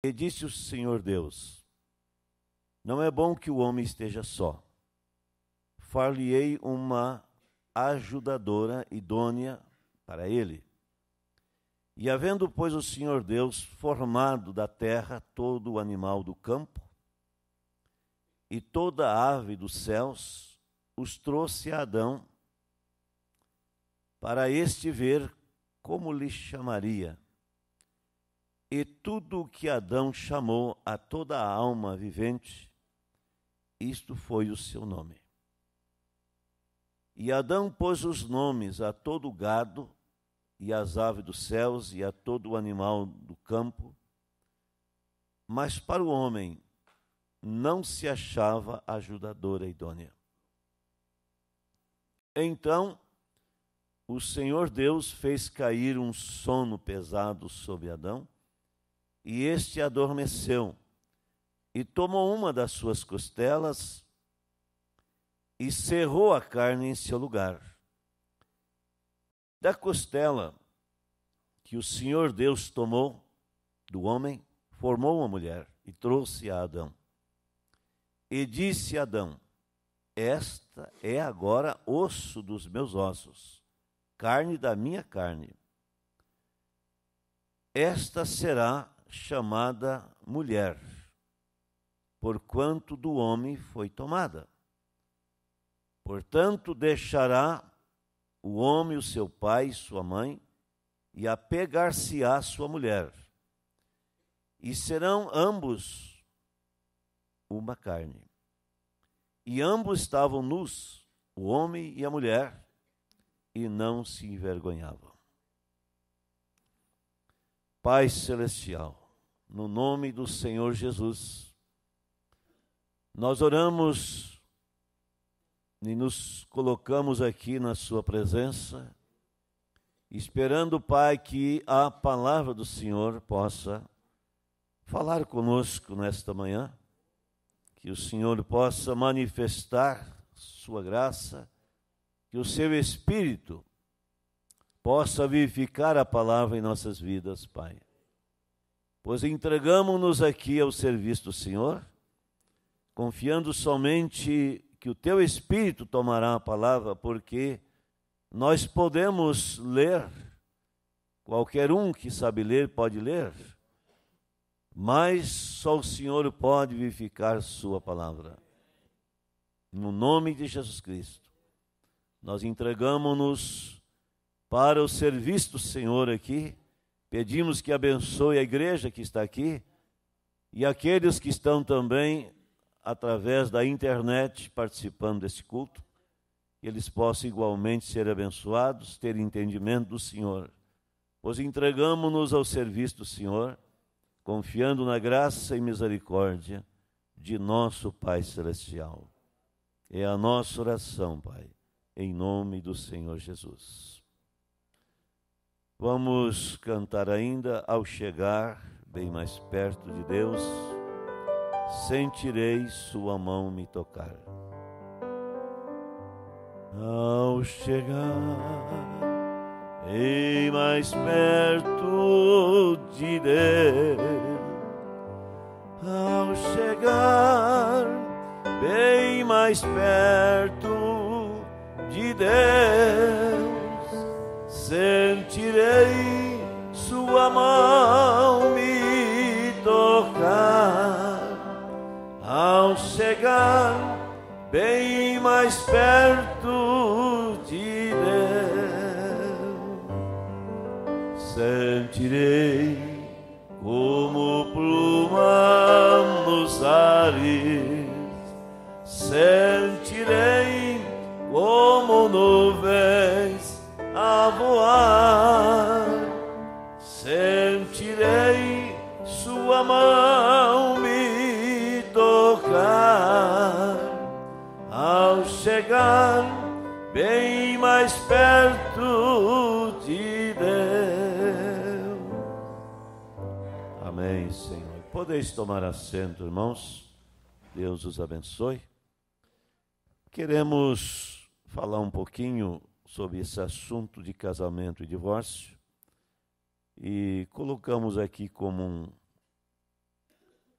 E disse o Senhor Deus: Não é bom que o homem esteja só. Far-lhe-ei uma ajudadora idônea para ele. E havendo, pois, o Senhor Deus formado da terra todo o animal do campo e toda a ave dos céus, os trouxe a Adão para este ver como lhe chamaria. E tudo o que Adão chamou a toda a alma vivente, isto foi o seu nome. E Adão pôs os nomes a todo gado, e às aves dos céus, e a todo animal do campo. Mas para o homem não se achava ajudadora idônea. Então, o Senhor Deus fez cair um sono pesado sobre Adão, e este adormeceu, e tomou uma das suas costelas, e cerrou a carne em seu lugar. Da costela que o Senhor Deus tomou do homem, formou uma mulher e trouxe a Adão. E disse a Adão: Esta é agora osso dos meus ossos, carne da minha carne. Esta será chamada mulher, porquanto do homem foi tomada. Portanto, deixará o homem o seu pai e sua mãe, e apegar-se-á à sua mulher, e serão ambos uma carne. E ambos estavam nus, o homem e a mulher, e não se envergonhavam. Pai Celestial, no nome do Senhor Jesus. Nós oramos e nos colocamos aqui na Sua presença, esperando, Pai, que a palavra do Senhor possa falar conosco nesta manhã, que o Senhor possa manifestar Sua graça, que o Seu Espírito possa vivificar a palavra em nossas vidas, Pai pois entregamos-nos aqui ao serviço do Senhor, confiando somente que o teu Espírito tomará a palavra, porque nós podemos ler, qualquer um que sabe ler pode ler, mas só o Senhor pode vivificar Sua palavra. No nome de Jesus Cristo, nós entregamos-nos para o serviço do Senhor aqui Pedimos que abençoe a igreja que está aqui e aqueles que estão também através da internet participando desse culto, que eles possam igualmente ser abençoados, ter entendimento do Senhor. Pois entregamos-nos ao serviço do Senhor, confiando na graça e misericórdia de nosso Pai Celestial. É a nossa oração, Pai, em nome do Senhor Jesus. Vamos cantar ainda ao chegar bem mais perto de Deus. Sentirei sua mão me tocar. Ao chegar bem mais perto de Deus, ao chegar bem mais perto de Deus sentirei sua mão me tocar ao chegar bem mais perto de Deus. Sentirei como pluma nos ares. tua mão me tocar ao chegar bem mais perto de Deus. Amém, Senhor. Podeis tomar assento, irmãos. Deus os abençoe. Queremos falar um pouquinho sobre esse assunto de casamento e divórcio e colocamos aqui como um,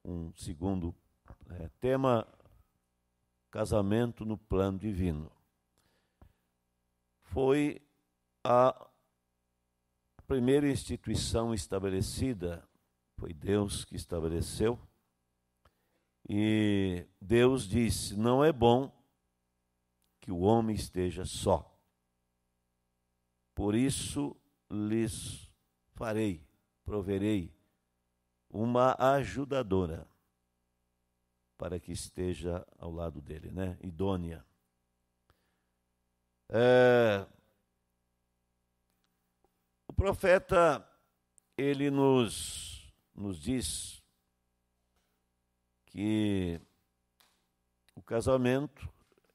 um segundo é, tema: casamento no plano divino. Foi a primeira instituição estabelecida, foi Deus que estabeleceu, e Deus disse: não é bom que o homem esteja só. Por isso lhes farei, proverei uma ajudadora para que esteja ao lado dele, né? Idônea. É... O profeta ele nos nos diz que o casamento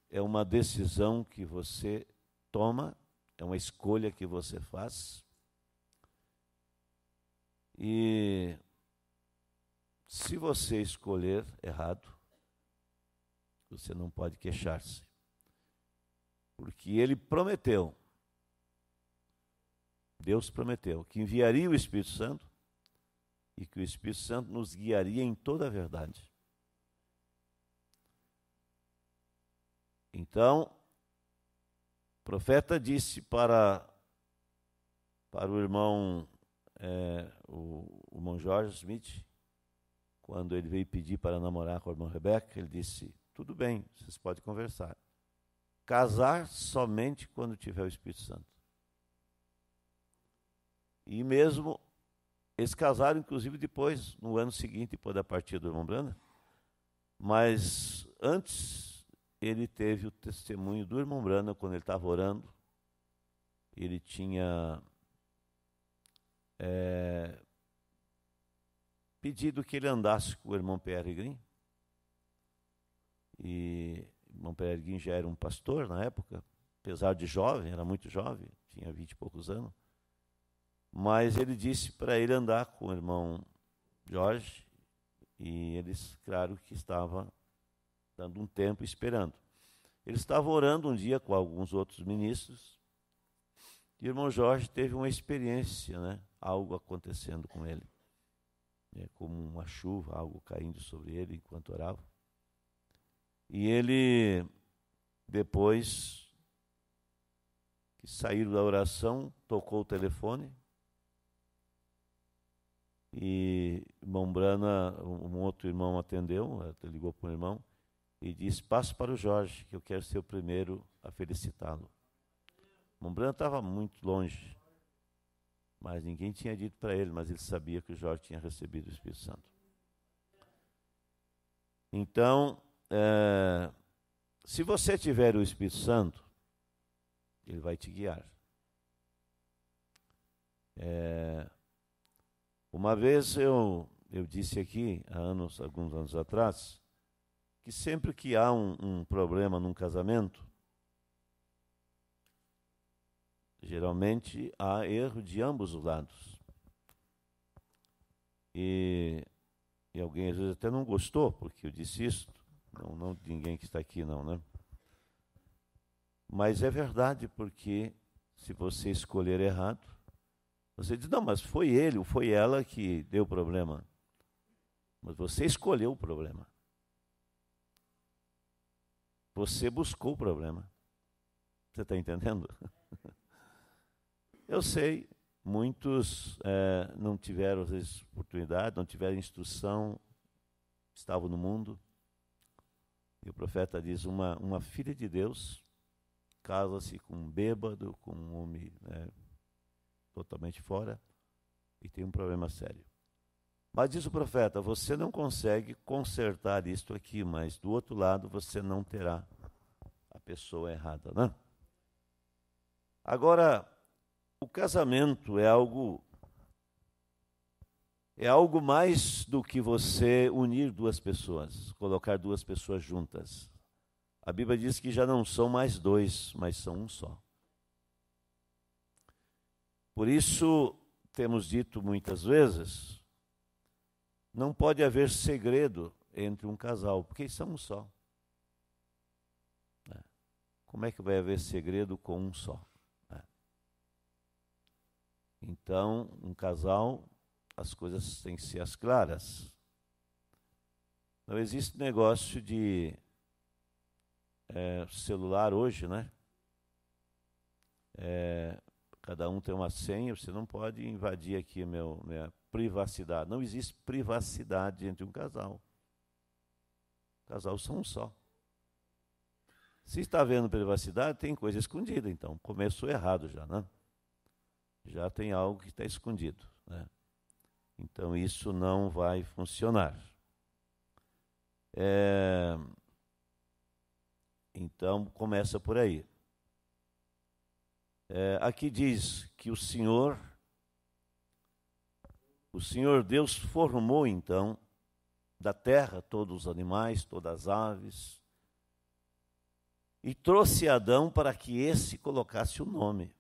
é uma decisão que você toma, é uma escolha que você faz. E se você escolher errado, você não pode queixar-se. Porque ele prometeu, Deus prometeu, que enviaria o Espírito Santo e que o Espírito Santo nos guiaria em toda a verdade. Então, o profeta disse para, para o irmão, é, o, o irmão Jorge Smith, quando ele veio pedir para namorar com a irmã Rebeca, ele disse: Tudo bem, vocês podem conversar. Casar somente quando tiver o Espírito Santo. E mesmo eles casaram, inclusive, depois, no ano seguinte, depois da partida do irmão Branda, Mas antes, ele teve o testemunho do irmão Branda quando ele estava orando. Ele tinha é, pedido que ele andasse com o irmão Peregrin. E o irmão Peregrin já era um pastor na época, apesar de jovem, era muito jovem, tinha vinte e poucos anos. Mas ele disse para ele andar com o irmão Jorge, e eles, claro, que estava dando um tempo esperando. Ele estava orando um dia com alguns outros ministros, e o irmão Jorge teve uma experiência, né? algo acontecendo com ele né, como uma chuva, algo caindo sobre ele enquanto orava. E ele, depois que saiu da oração, tocou o telefone. E irmão Brana, um outro irmão atendeu, ligou para o irmão e disse: passo para o Jorge, que eu quero ser o primeiro a felicitá-lo. Mombrana estava muito longe. Mas ninguém tinha dito para ele, mas ele sabia que o Jorge tinha recebido o Espírito Santo. Então, é, se você tiver o Espírito Santo, ele vai te guiar. É, uma vez eu, eu disse aqui, há anos, alguns anos atrás, que sempre que há um, um problema num casamento, Geralmente há erro de ambos os lados. E, e alguém às vezes até não gostou porque eu disse isso, não, não ninguém que está aqui não, né? Mas é verdade porque se você escolher errado, você diz, não, mas foi ele ou foi ela que deu o problema. Mas você escolheu o problema. Você buscou o problema. Você está entendendo? Eu sei, muitos é, não tiveram oportunidade, não tiveram instrução, estavam no mundo. E o profeta diz: uma, uma filha de Deus casa-se com um bêbado, com um homem né, totalmente fora e tem um problema sério. Mas diz o profeta: você não consegue consertar isto aqui, mas do outro lado você não terá a pessoa errada, não? Né? Agora, o casamento é algo é algo mais do que você unir duas pessoas, colocar duas pessoas juntas. A Bíblia diz que já não são mais dois, mas são um só. Por isso, temos dito muitas vezes, não pode haver segredo entre um casal, porque são um só. Né? Como é que vai haver segredo com um só? Então, um casal, as coisas têm que ser as claras. Não existe negócio de é, celular hoje, né? É, cada um tem uma senha, você não pode invadir aqui meu, minha privacidade. Não existe privacidade entre um casal. Casal são um só. Se está havendo privacidade, tem coisa escondida, então. Começou errado já, né? já tem algo que está escondido. Né? Então isso não vai funcionar. É... Então começa por aí. É, aqui diz que o Senhor, o Senhor Deus formou então da terra todos os animais, todas as aves, e trouxe Adão para que esse colocasse o nome.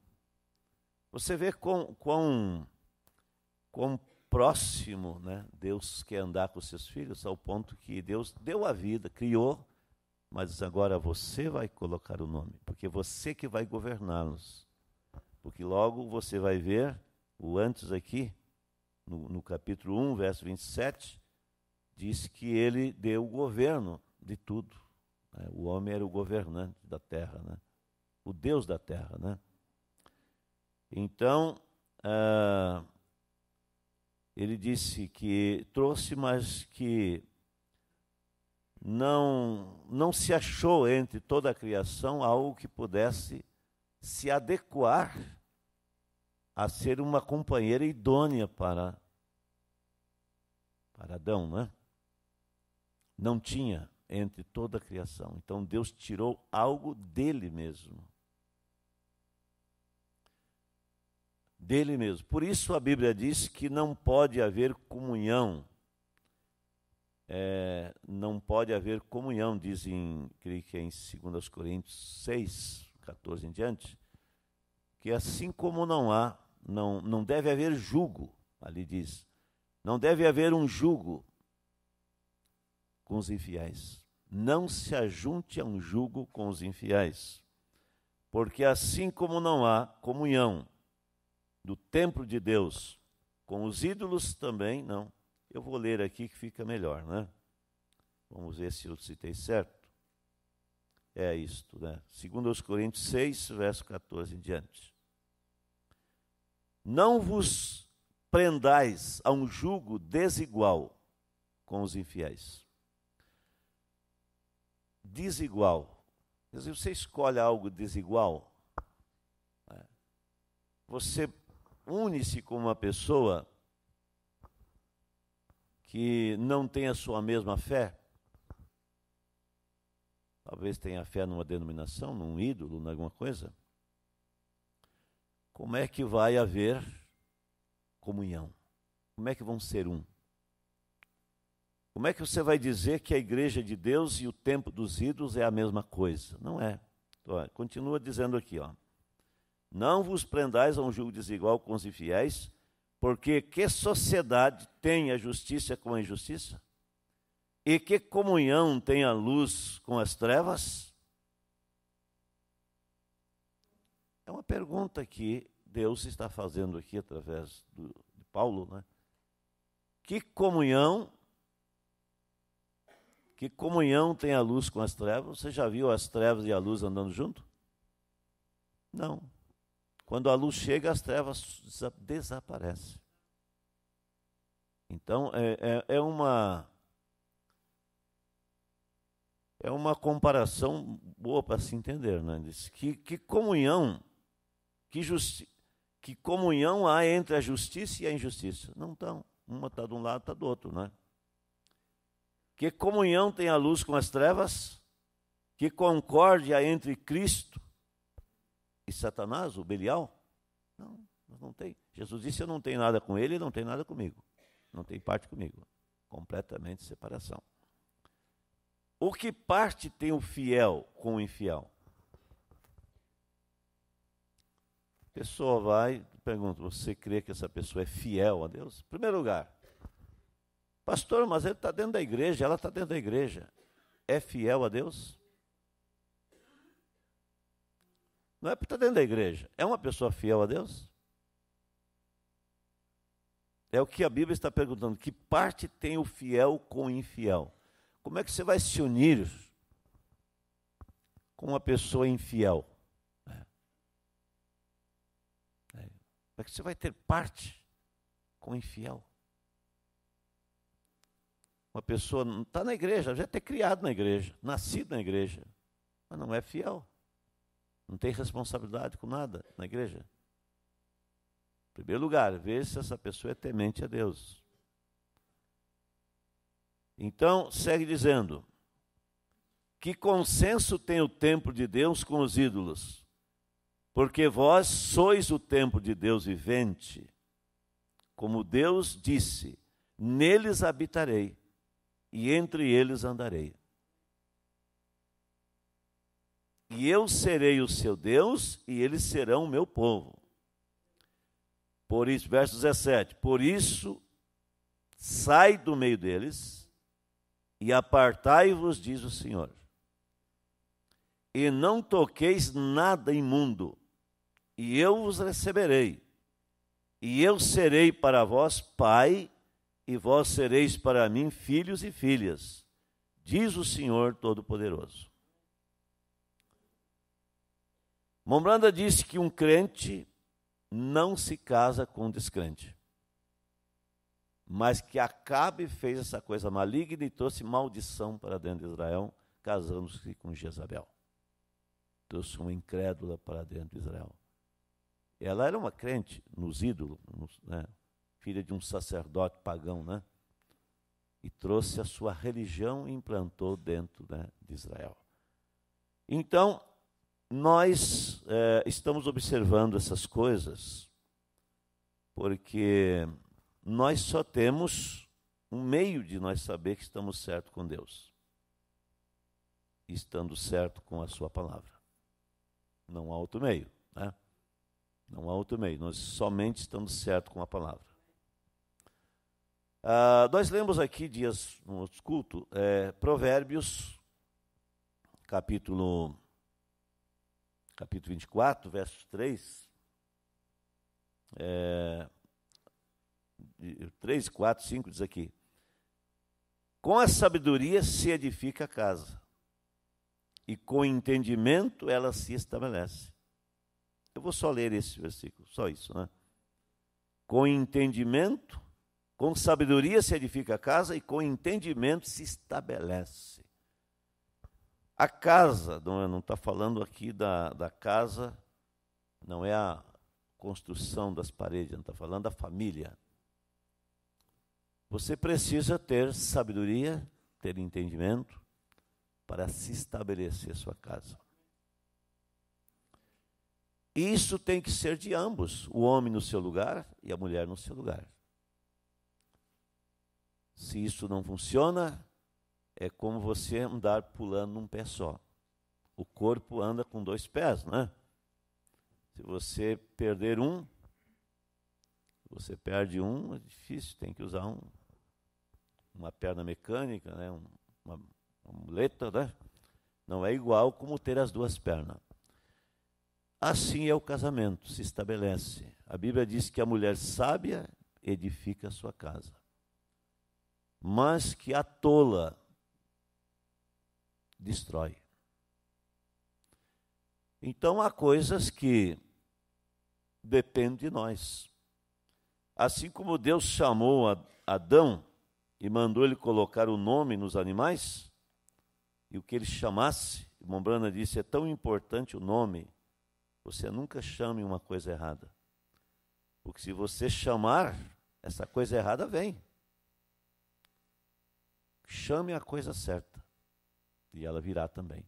Você vê quão, quão, quão próximo né, Deus quer andar com seus filhos, ao ponto que Deus deu a vida, criou, mas agora você vai colocar o nome, porque você que vai governá-los. Porque logo você vai ver o antes aqui, no, no capítulo 1, verso 27, diz que ele deu o governo de tudo. Né? O homem era o governante da terra, né? o Deus da terra, né? Então, uh, ele disse que trouxe, mas que não, não se achou entre toda a criação algo que pudesse se adequar a ser uma companheira idônea para, para Adão, né? Não tinha entre toda a criação. Então Deus tirou algo dele mesmo. dele mesmo. Por isso a Bíblia diz que não pode haver comunhão. É, não pode haver comunhão, diz em, creio que é em 2 Coríntios 6, 14 em diante, que assim como não há, não, não deve haver julgo, ali diz, não deve haver um julgo com os infiéis. Não se ajunte a um julgo com os infiéis, porque assim como não há comunhão do templo de Deus com os ídolos também não. Eu vou ler aqui que fica melhor, né? Vamos ver se eu citei certo. É isto, né? Segundo os Coríntios 6, verso 14 em diante. Não vos prendais a um jugo desigual com os infiéis. Desigual. Quer dizer, você escolhe algo desigual, né? você une-se com uma pessoa que não tem a sua mesma fé, talvez tenha fé numa denominação, num ídolo, em alguma coisa, como é que vai haver comunhão? Como é que vão ser um? Como é que você vai dizer que a igreja de Deus e o tempo dos ídolos é a mesma coisa? Não é. Então, continua dizendo aqui, ó. Não vos prendais a um julgo desigual com os infiéis, porque que sociedade tem a justiça com a injustiça? E que comunhão tem a luz com as trevas? É uma pergunta que Deus está fazendo aqui através do, de Paulo, né? Que comunhão que comunhão tem a luz com as trevas? Você já viu as trevas e a luz andando junto? Não. Quando a luz chega, as trevas desaparecem. Então, é, é, é uma. É uma comparação boa para se entender, né? que, que comunhão, que, justi que comunhão há entre a justiça e a injustiça? Não estão. Uma está de um lado, está do outro, né? Que comunhão tem a luz com as trevas? Que concórdia entre Cristo e Satanás, o Belial? Não, não tem. Jesus disse: Eu não tenho nada com ele, não tem nada comigo. Não tem parte comigo. Completamente separação. O que parte tem o fiel com o infiel? A pessoa vai, pergunta: Você crê que essa pessoa é fiel a Deus? Em primeiro lugar, pastor, mas ele está dentro da igreja, ela está dentro da igreja. É fiel a Deus? não é por estar tá dentro da igreja, é uma pessoa fiel a Deus? É o que a Bíblia está perguntando: que parte tem o fiel com o infiel? Como é que você vai se unir com uma pessoa infiel? É. É. Como é que você vai ter parte com o infiel? Uma pessoa não está na igreja, já é ter criado na igreja, nascido na igreja, mas não é fiel. Não tem responsabilidade com nada na igreja. Em primeiro lugar, ver se essa pessoa é temente a Deus. Então, segue dizendo: Que consenso tem o templo de Deus com os ídolos? Porque vós sois o templo de Deus vivente. Como Deus disse: Neles habitarei e entre eles andarei e eu serei o seu Deus, e eles serão o meu povo. Por isso, verso 17: Por isso, sai do meio deles e apartai-vos, diz o Senhor, e não toqueis nada imundo, e eu vos receberei, e eu serei para vós pai, e vós sereis para mim filhos e filhas, diz o Senhor Todo-Poderoso. Mombranda disse que um crente não se casa com um descrente, mas que Acabe fez essa coisa maligna e trouxe maldição para dentro de Israel, casando-se com Jezabel. Trouxe uma incrédula para dentro de Israel. Ela era uma crente nos ídolos, né? filha de um sacerdote pagão, né? E trouxe a sua religião e implantou dentro né, de Israel. Então, nós é, estamos observando essas coisas porque nós só temos um meio de nós saber que estamos certo com Deus, estando certo com a Sua palavra. Não há outro meio, né? Não há outro meio. Nós somente estamos certo com a palavra. Ah, nós lemos aqui dias no culto é, Provérbios, capítulo capítulo 24, versos 3, é, 3, 4, 5 diz aqui: Com a sabedoria se edifica a casa, e com entendimento ela se estabelece. Eu vou só ler esse versículo, só isso, né? Com entendimento, com sabedoria se edifica a casa, e com entendimento se estabelece. A casa, não está falando aqui da, da casa, não é a construção das paredes, não está falando da família. Você precisa ter sabedoria, ter entendimento para se estabelecer sua casa. Isso tem que ser de ambos, o homem no seu lugar e a mulher no seu lugar. Se isso não funciona, é como você andar pulando num pé só. O corpo anda com dois pés, né? Se você perder um, você perde um, é difícil, tem que usar um, uma perna mecânica, né? uma, uma muleta, né? Não é igual como ter as duas pernas. Assim é o casamento, se estabelece. A Bíblia diz que a mulher sábia edifica a sua casa, mas que a tola destrói. Então há coisas que dependem de nós. Assim como Deus chamou Adão e mandou ele colocar o nome nos animais, e o que ele chamasse, Mombrana disse, é tão importante o nome, você nunca chame uma coisa errada. Porque se você chamar, essa coisa errada vem. Chame a coisa certa e ela virá também.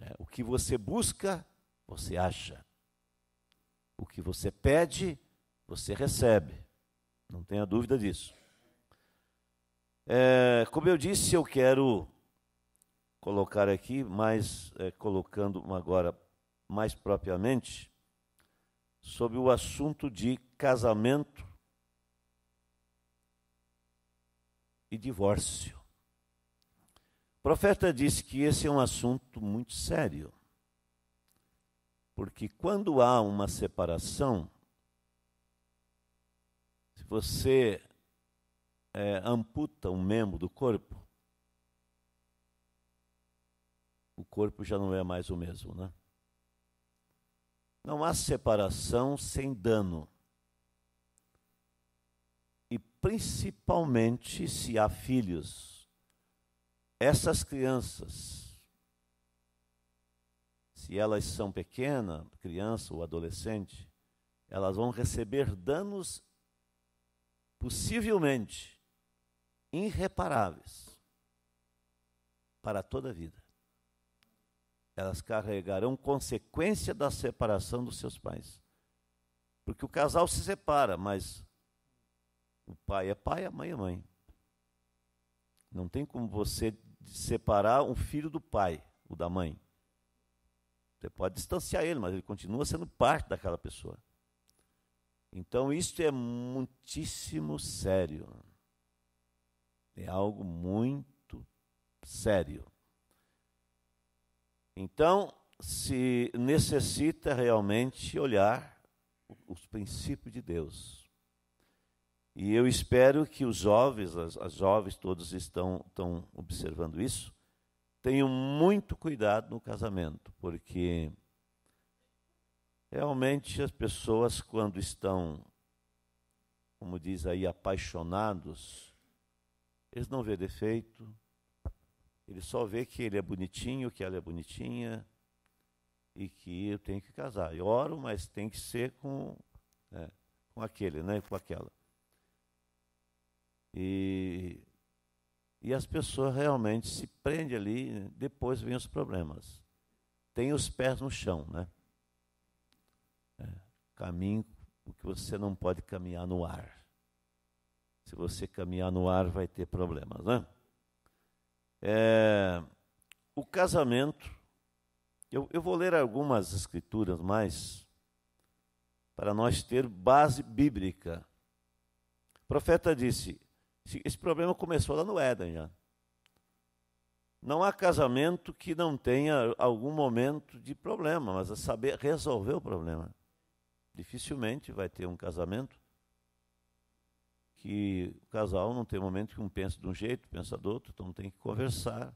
É, o que você busca, você acha. O que você pede, você recebe. Não tenha dúvida disso. É, como eu disse, eu quero colocar aqui, mas é, colocando agora mais propriamente, sobre o assunto de casamento e divórcio. O profeta disse que esse é um assunto muito sério. Porque quando há uma separação, se você é, amputa um membro do corpo, o corpo já não é mais o mesmo, né? Não há separação sem dano. E principalmente se há filhos essas crianças, se elas são pequenas, criança ou adolescente, elas vão receber danos possivelmente irreparáveis para toda a vida. Elas carregarão consequência da separação dos seus pais. Porque o casal se separa, mas o pai é pai, a mãe é mãe. Não tem como você de separar um filho do pai, o da mãe. Você pode distanciar ele, mas ele continua sendo parte daquela pessoa. Então, isto é muitíssimo sério. É algo muito sério. Então, se necessita realmente olhar os princípios de Deus. E eu espero que os jovens, as, as jovens todos estão, estão observando isso, tenham muito cuidado no casamento, porque realmente as pessoas, quando estão, como diz aí, apaixonados, eles não vê defeito, Eles só vê que ele é bonitinho, que ela é bonitinha, e que eu tenho que casar. Eu oro, mas tem que ser com, é, com aquele, né, com aquela. E, e as pessoas realmente se prendem ali, depois vêm os problemas. Tem os pés no chão, né? É, caminho que você não pode caminhar no ar. Se você caminhar no ar, vai ter problemas, né? É, o casamento, eu, eu vou ler algumas escrituras mais, para nós ter base bíblica. O profeta disse: esse problema começou lá no Éden já. Não há casamento que não tenha algum momento de problema, mas a saber resolver o problema. Dificilmente vai ter um casamento que o casal não tem momento que um pensa de um jeito, pensa do outro, então tem que conversar.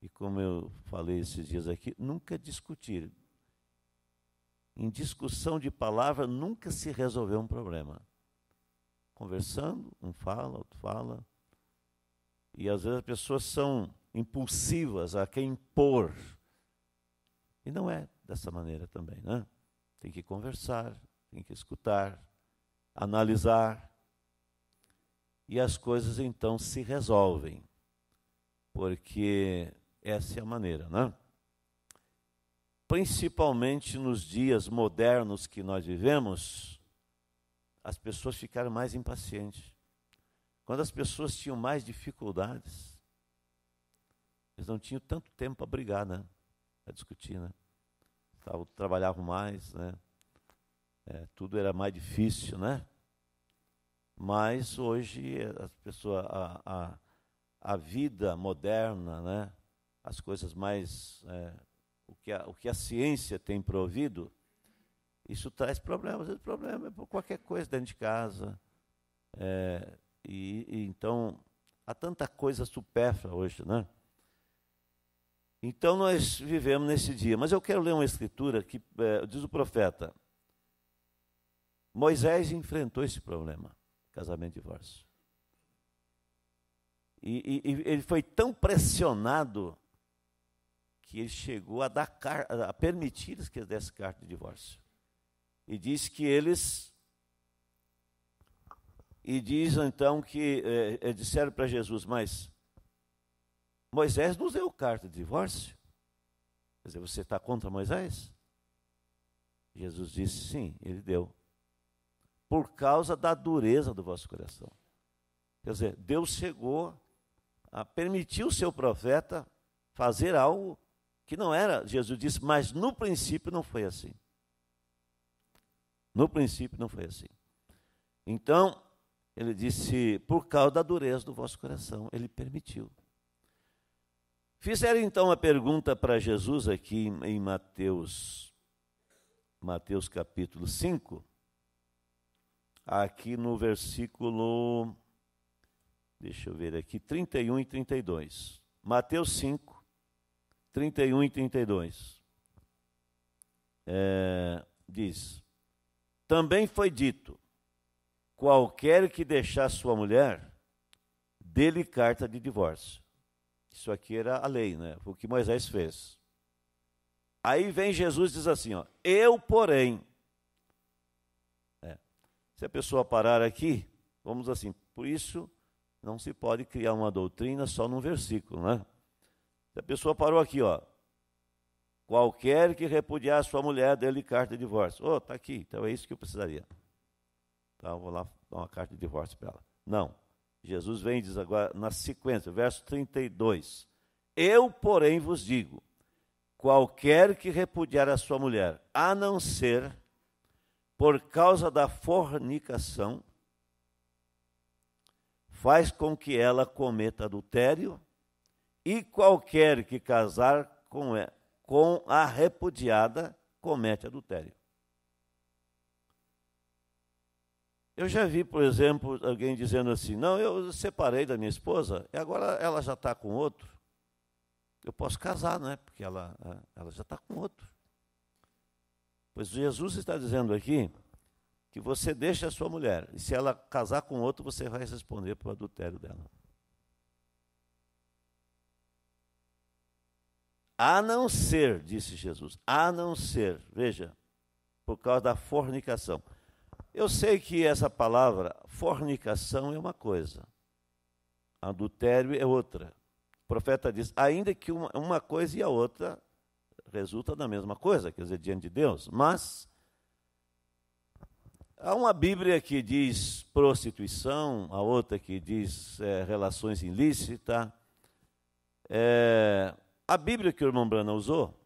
E como eu falei esses dias aqui, nunca discutir. Em discussão de palavra nunca se resolveu um problema conversando, um fala, outro fala. E às vezes as pessoas são impulsivas a quem impor. E não é dessa maneira também, né? Tem que conversar, tem que escutar, analisar. E as coisas então se resolvem. Porque essa é a maneira, né? Principalmente nos dias modernos que nós vivemos, as pessoas ficaram mais impacientes. Quando as pessoas tinham mais dificuldades, eles não tinham tanto tempo para brigar, né? Para discutir, né? estavam trabalhavam mais, né? É, tudo era mais difícil, né? Mas hoje a pessoa, a, a, a vida moderna, né? As coisas mais, é, o, que a, o que a ciência tem provido, isso traz problemas, O problema é por qualquer coisa dentro de casa. É, e, e, então, há tanta coisa supérflua hoje, né? Então, nós vivemos nesse dia. Mas eu quero ler uma escritura que é, diz o profeta: Moisés enfrentou esse problema, casamento e divórcio. E, e, e, ele foi tão pressionado que ele chegou a, dar a permitir que eles dessem carta de divórcio. E diz que eles. E diz então que. É, é, disseram para Jesus, mas. Moisés nos deu carta de divórcio. Quer dizer, você está contra Moisés? Jesus disse sim, ele deu. Por causa da dureza do vosso coração. Quer dizer, Deus chegou a permitir o seu profeta fazer algo que não era. Jesus disse, mas no princípio não foi assim. No princípio não foi assim. Então, ele disse: por causa da dureza do vosso coração, ele permitiu. Fizeram então a pergunta para Jesus aqui em Mateus, Mateus capítulo 5, aqui no versículo, deixa eu ver aqui, 31 e 32. Mateus 5, 31 e 32. É, diz: também foi dito: qualquer que deixar sua mulher, dê-lhe carta de divórcio. Isso aqui era a lei, né? O que Moisés fez. Aí vem Jesus e diz assim: ó, Eu, porém. É, se a pessoa parar aqui, vamos assim, por isso não se pode criar uma doutrina só num versículo, né? Se a pessoa parou aqui, ó, Qualquer que repudiar sua mulher, dê-lhe carta de divórcio. Oh, está aqui, então é isso que eu precisaria. Então, vou lá dar uma carta de divórcio para ela. Não. Jesus vem e diz agora, na sequência, verso 32. Eu, porém, vos digo: qualquer que repudiar a sua mulher, a não ser por causa da fornicação, faz com que ela cometa adultério, e qualquer que casar com ela, com a repudiada comete adultério. Eu já vi, por exemplo, alguém dizendo assim: não, eu separei da minha esposa e agora ela já está com outro. Eu posso casar, né? Porque ela, ela já está com outro. Pois Jesus está dizendo aqui que você deixa a sua mulher e se ela casar com outro, você vai responder pelo adultério dela. A não ser, disse Jesus, a não ser, veja, por causa da fornicação. Eu sei que essa palavra, fornicação, é uma coisa, adultério é outra. O profeta diz: ainda que uma, uma coisa e a outra resulta da mesma coisa, quer dizer, diante de Deus, mas Há uma Bíblia que diz prostituição, a outra que diz é, relações ilícitas. É, a Bíblia que o irmão Branham usou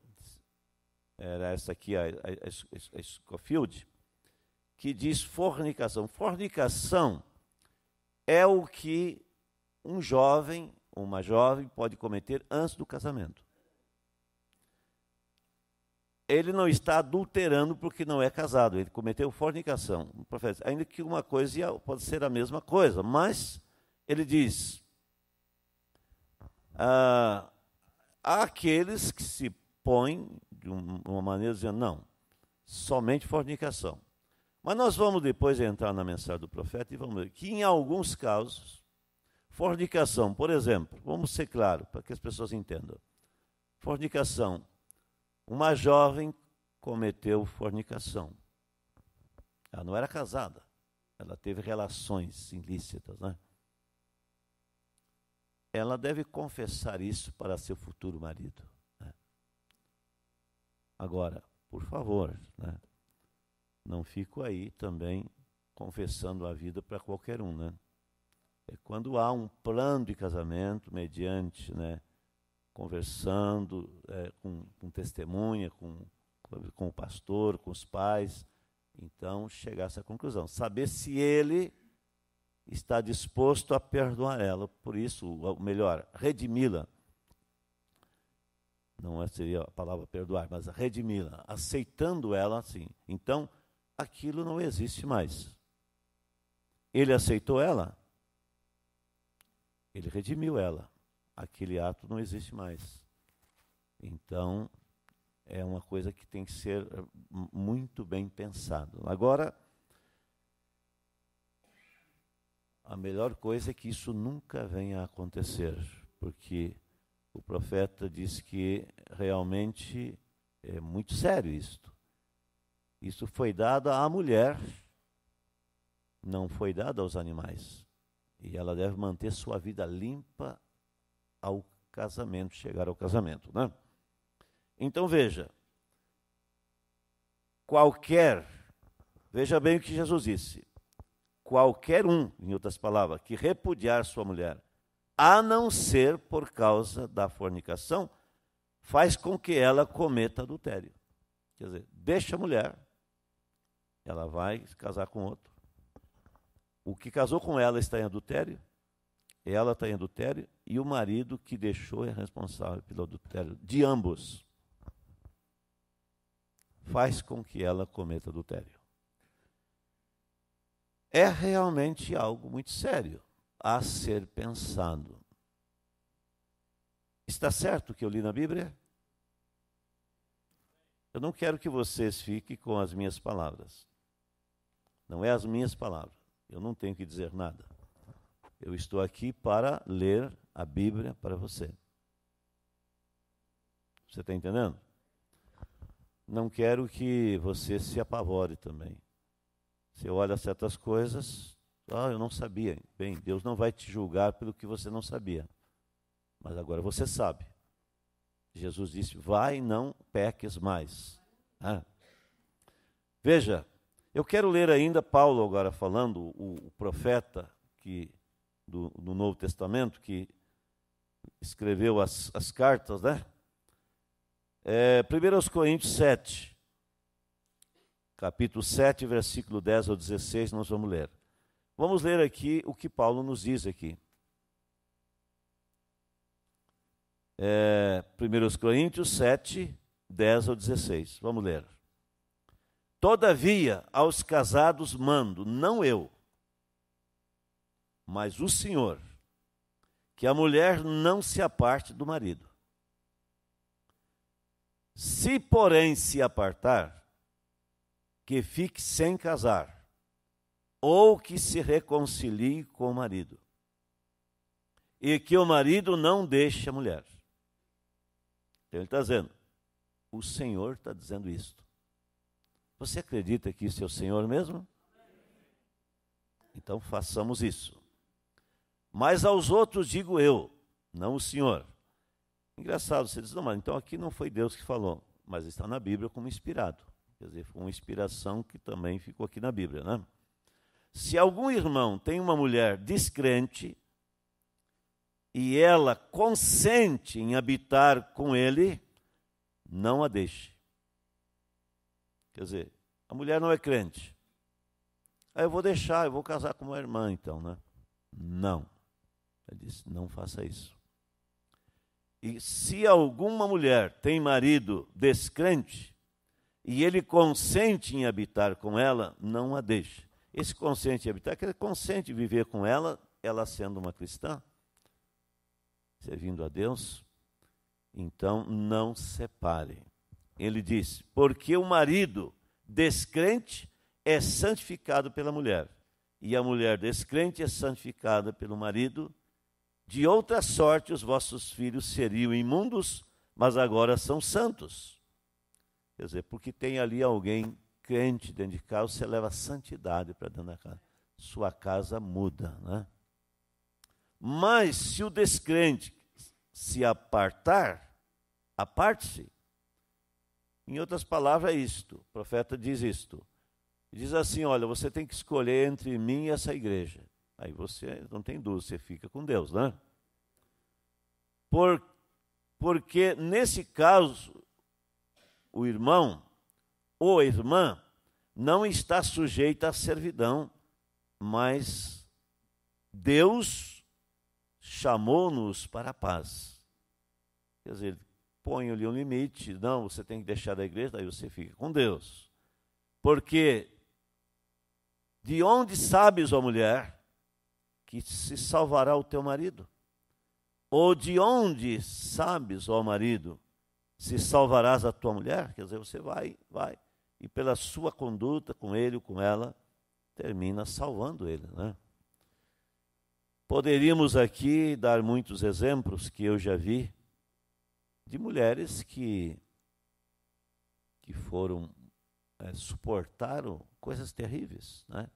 era essa aqui, a, a, a Scofield, que diz fornicação. Fornicação é o que um jovem, uma jovem, pode cometer antes do casamento. Ele não está adulterando porque não é casado, ele cometeu fornicação. Ainda que uma coisa pode ser a mesma coisa, mas ele diz: ah, Há aqueles que se põem de uma maneira dizendo, não, somente fornicação. Mas nós vamos depois entrar na mensagem do profeta e vamos ver que em alguns casos, fornicação, por exemplo, vamos ser claros para que as pessoas entendam. Fornicação. Uma jovem cometeu fornicação. Ela não era casada. Ela teve relações ilícitas, né? ela deve confessar isso para seu futuro marido. Né? Agora, por favor, né? não fico aí também confessando a vida para qualquer um, né? É quando há um plano de casamento mediante, né, conversando é, com, com, testemunha, com, com o pastor, com os pais, então chegar a essa conclusão, saber se ele está disposto a perdoar ela. Por isso, ou melhor, redimi-la. Não é, seria a palavra perdoar, mas redimi-la, aceitando ela assim. Então, aquilo não existe mais. Ele aceitou ela, ele redimiu ela. Aquele ato não existe mais. Então, é uma coisa que tem que ser eh, muito bem pensado. Agora, A melhor coisa é que isso nunca venha a acontecer, porque o profeta disse que realmente é muito sério isto. Isso foi dado à mulher, não foi dado aos animais. E ela deve manter sua vida limpa ao casamento, chegar ao casamento, né? Então veja, qualquer, veja bem o que Jesus disse, qualquer um, em outras palavras, que repudiar sua mulher, a não ser por causa da fornicação, faz com que ela cometa adultério. Quer dizer, deixa a mulher, ela vai casar com outro. O que casou com ela está em adultério, ela está em adultério e o marido que deixou é responsável pelo adultério de ambos. Faz com que ela cometa adultério é realmente algo muito sério a ser pensado. Está certo o que eu li na Bíblia? Eu não quero que vocês fiquem com as minhas palavras. Não é as minhas palavras. Eu não tenho que dizer nada. Eu estou aqui para ler a Bíblia para você. Você está entendendo? Não quero que você se apavore também. Você olha certas coisas, ah, eu não sabia. Bem, Deus não vai te julgar pelo que você não sabia. Mas agora você sabe. Jesus disse: Vai, não peques mais. Ah. Veja, eu quero ler ainda Paulo agora falando, o, o profeta que do, do, Novo Testamento que escreveu as, as cartas, né? É, 1 Coríntios 7 capítulo 7, versículo 10 ao 16, nós vamos ler. Vamos ler aqui o que Paulo nos diz aqui. É, 1 Coríntios 7, 10 ao 16. Vamos ler. Todavia, aos casados mando, não eu, mas o Senhor, que a mulher não se aparte do marido. Se, porém, se apartar, que fique sem casar, ou que se reconcilie com o marido, e que o marido não deixe a mulher. Então ele está dizendo, o Senhor está dizendo isto. Você acredita que isso é o Senhor mesmo? Então façamos isso. Mas aos outros digo eu, não o Senhor. Engraçado, você diz, não, mas então aqui não foi Deus que falou, mas está na Bíblia como inspirado. Quer dizer, foi uma inspiração que também ficou aqui na Bíblia, né? Se algum irmão tem uma mulher descrente e ela consente em habitar com ele, não a deixe. Quer dizer, a mulher não é crente. Aí ah, eu vou deixar, eu vou casar com uma irmã, então, né? Não. Ele disse: não faça isso. E se alguma mulher tem marido descrente, e ele consente em habitar com ela, não a deixa. Esse consente em habitar, que ele consente viver com ela, ela sendo uma cristã, servindo a Deus, então não separe. Ele diz: porque o marido descrente é santificado pela mulher, e a mulher descrente é santificada pelo marido. De outra sorte, os vossos filhos seriam imundos, mas agora são santos. Quer dizer, porque tem ali alguém crente dentro de casa, você leva santidade para dentro da casa. Sua casa muda, né? Mas se o descrente se apartar, aparte-se. Em outras palavras, é isto. O profeta diz isto. Diz assim: olha, você tem que escolher entre mim e essa igreja. Aí você não tem dúvida, você fica com Deus, né? Por, porque nesse caso, o irmão ou irmã não está sujeita à servidão, mas Deus chamou-nos para a paz. Quer dizer, põe lhe um limite, não, você tem que deixar da igreja, daí você fica com Deus. Porque de onde sabes, ó mulher, que se salvará o teu marido? Ou de onde sabes, ó marido, se salvarás a tua mulher, quer dizer, você vai, vai, e pela sua conduta com ele ou com ela, termina salvando ele, né? Poderíamos aqui dar muitos exemplos que eu já vi de mulheres que que foram é, suportaram coisas terríveis, né?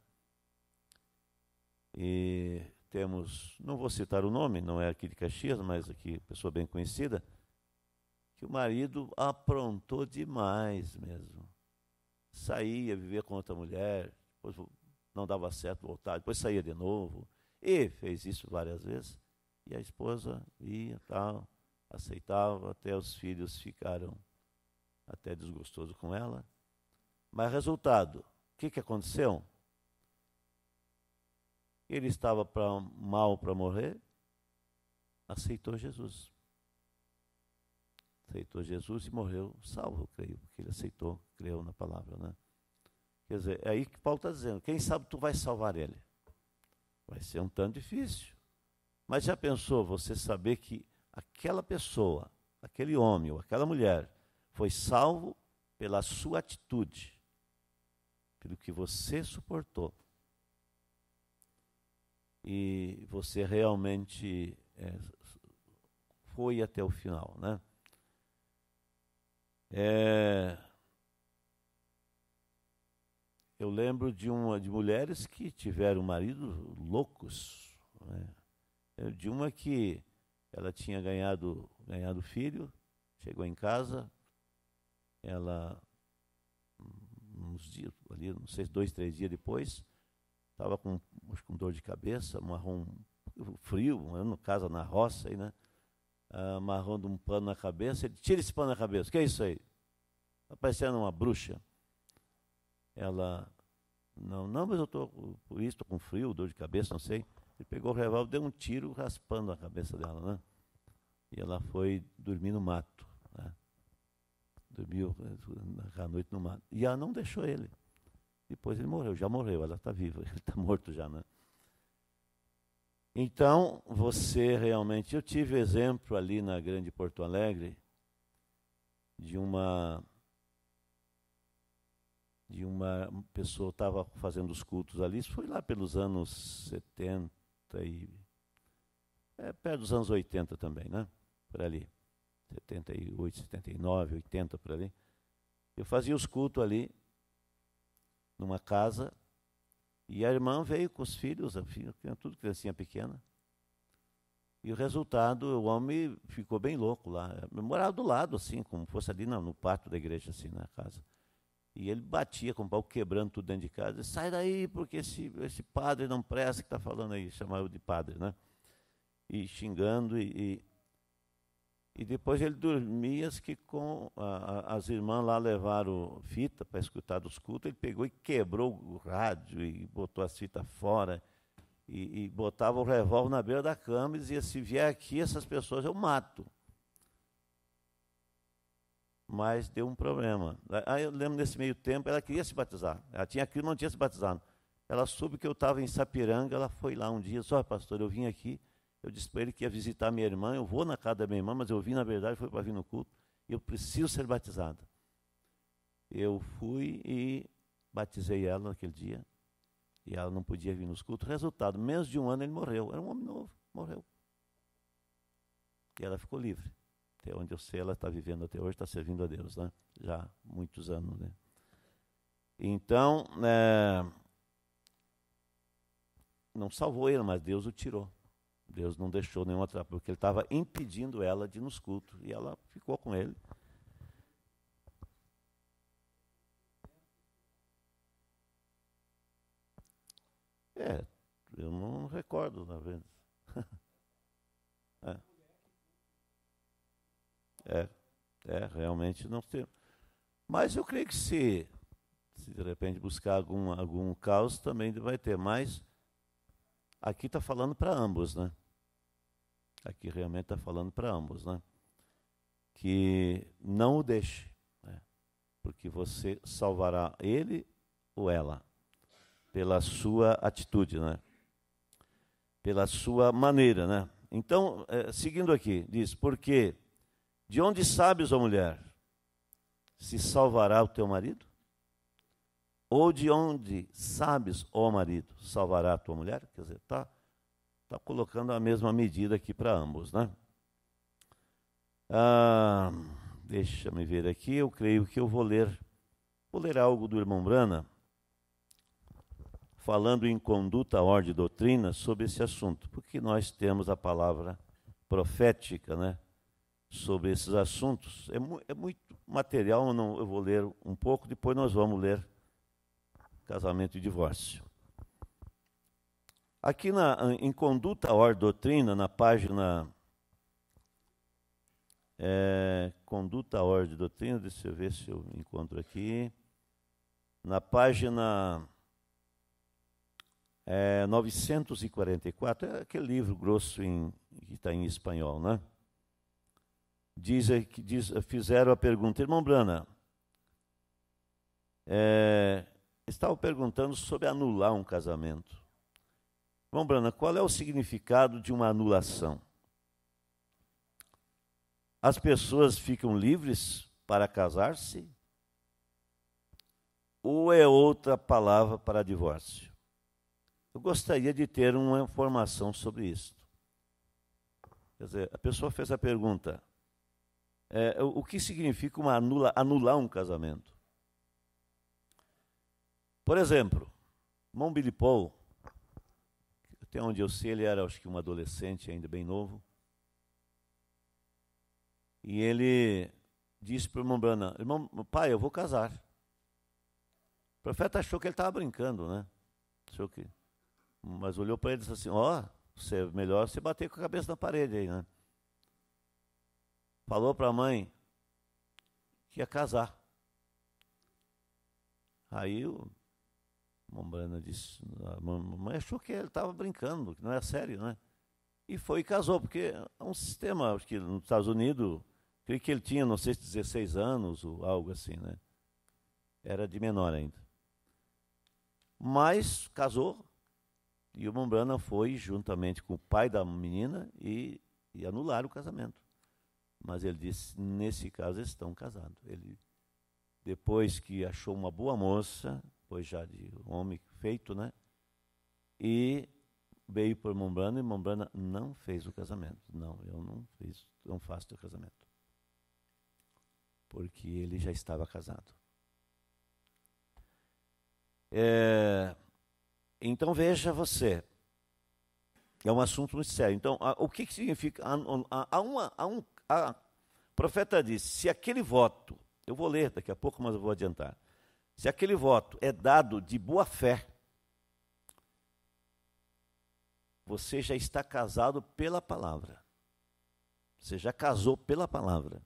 E temos, não vou citar o nome, não é aqui de Caxias, mas aqui pessoa bem conhecida, que o marido aprontou demais mesmo. Saía viver com outra mulher, depois não dava certo voltar, depois saía de novo. E fez isso várias vezes. E a esposa ia, tal, aceitava, até os filhos ficaram até desgostoso com ela. Mas resultado, o que, que aconteceu? Ele estava pra, mal para morrer, aceitou Jesus aceitou Jesus e morreu salvo, eu creio, porque ele aceitou, creu na palavra, né? Quer dizer, é aí que Paulo está dizendo, quem sabe tu vai salvar ele? Vai ser um tanto difícil. Mas já pensou você saber que aquela pessoa, aquele homem ou aquela mulher, foi salvo pela sua atitude, pelo que você suportou. E você realmente é, foi até o final, né? É... Eu lembro de uma de mulheres que tiveram marido loucos. Né? É, de uma que ela tinha ganhado ganhado filho, chegou em casa, ela uns dias ali, não sei dois três dias depois, estava com com dor de cabeça, marrom frio, no caso na roça aí, né? Ah, amarrando um pano na cabeça. Ele tira esse pano na cabeça. O que é isso aí? Está parecendo uma bruxa. Ela, não, não, mas eu estou por isso, estou com frio, dor de cabeça, não sei. Ele pegou o revólver, deu um tiro raspando a cabeça dela, né? E ela foi dormir no mato. Né? Dormiu a eh, noite no mato. E ela não deixou ele. Depois ele morreu, já morreu, ela está viva, ele está morto já, né? Então, você realmente. Eu tive exemplo ali na Grande Porto Alegre de uma. De uma pessoa estava fazendo os cultos ali, isso foi lá pelos anos 70 e. É, perto dos anos 80 também, né? Por ali. 78, 79, 80 por ali. Eu fazia os cultos ali, numa casa, e a irmã veio com os filhos, filha, tudo criancinha pequena. E o resultado, o homem ficou bem louco lá. Eu morava do lado, assim, como fosse ali no, no parto da igreja, assim, na casa. E ele batia com o pau, quebrando tudo dentro de casa. Sai daí, porque esse, esse padre não presta que está falando aí, chamava de padre, né? E xingando e e depois ele dormia, que com a, a, as irmãs lá levaram fita para escutar dos cultos, ele pegou e quebrou o rádio e botou as fitas fora e, e botava o revólver na beira da cama e dizia, se vier aqui essas pessoas eu mato. Mas deu um problema. Aí eu lembro nesse meio tempo, ela queria se batizar. Ela tinha aquilo, não tinha se batizado. Ela soube que eu estava em Sapiranga, ela foi lá um dia, só pastor, eu vim aqui, eu disse para ele que ia visitar minha irmã, eu vou na casa da minha irmã, mas eu vim, na verdade, foi para vir no culto, eu preciso ser batizada. Eu fui e batizei ela naquele dia, e ela não podia vir nos cultos. Resultado, menos de um ano ele morreu. Era um homem novo, morreu. E ela ficou livre. Até onde eu sei, ela está vivendo até hoje, está servindo a Deus, né? já há muitos anos. Né? Então, é, não salvou ele, mas Deus o tirou. Deus não deixou nenhum atrapalho, porque ele estava impedindo ela de ir nos cultos. E ela ficou com ele. É, eu não recordo, na tá verdade. É. é. é, realmente não tem. Mas eu creio que se, se de repente buscar algum, algum caos, também vai ter. Mas aqui está falando para ambos, né? aqui realmente está falando para ambos, né? que não o deixe, né? porque você salvará ele ou ela pela sua atitude, né? pela sua maneira. Né? Então, é, seguindo aqui, diz: Porque de onde sabes, ó mulher, se salvará o teu marido? Ou de onde sabes, ó marido, salvará a tua mulher? Quer dizer, está Está colocando a mesma medida aqui para ambos, né? Ah, deixa me ver aqui, eu creio que eu vou ler, vou ler algo do irmão Brana, falando em conduta, ordem e doutrina sobre esse assunto, porque nós temos a palavra profética, né? Sobre esses assuntos. É, mu é muito material, eu, não, eu vou ler um pouco, depois nós vamos ler casamento e divórcio. Aqui na, em Conduta Or Doutrina, na página é, Conduta Or de Doutrina, deixa eu ver se eu encontro aqui. Na página é, 944, é aquele livro grosso em, que está em espanhol, né? Diz, diz, fizeram a pergunta, irmão Brana, é, estavam perguntando sobre anular um casamento. Vamos, Brana, qual é o significado de uma anulação? As pessoas ficam livres para casar-se? Ou é outra palavra para divórcio? Eu gostaria de ter uma informação sobre isso. Quer dizer, a pessoa fez a pergunta: é, o que significa uma anula, anular um casamento? Por exemplo, Mão Billy Paul até onde eu sei, ele era, acho que, um adolescente, ainda bem novo. E ele disse para o irmão Branham, irmão, pai, eu vou casar. O profeta achou que ele estava brincando, né? Achou que... Mas olhou para ele e disse assim, ó, oh, é melhor você bater com a cabeça na parede aí, né? Falou para a mãe que ia casar. Aí o Mombrana disse, a mamãe achou que ele estava brincando, que não é sério, né? E foi e casou, porque é um sistema, acho que nos Estados Unidos, creio que ele tinha, não sei se 16 anos ou algo assim, né? Era de menor ainda. Mas casou, e o Mombrana foi juntamente com o pai da menina e, e anularam o casamento. Mas ele disse, nesse caso, estão casados. Ele, depois que achou uma boa moça, depois já de homem feito, né? E veio por Mombrana e Mombrana não fez o casamento. Não, eu não fiz, não faço teu casamento. Porque ele já estava casado. É, então veja você, é um assunto muito sério. Então, a, o que, que significa? A, a, uma, a um, profeta disse: se aquele voto, eu vou ler daqui a pouco, mas eu vou adiantar. Se aquele voto é dado de boa fé, você já está casado pela palavra. Você já casou pela palavra.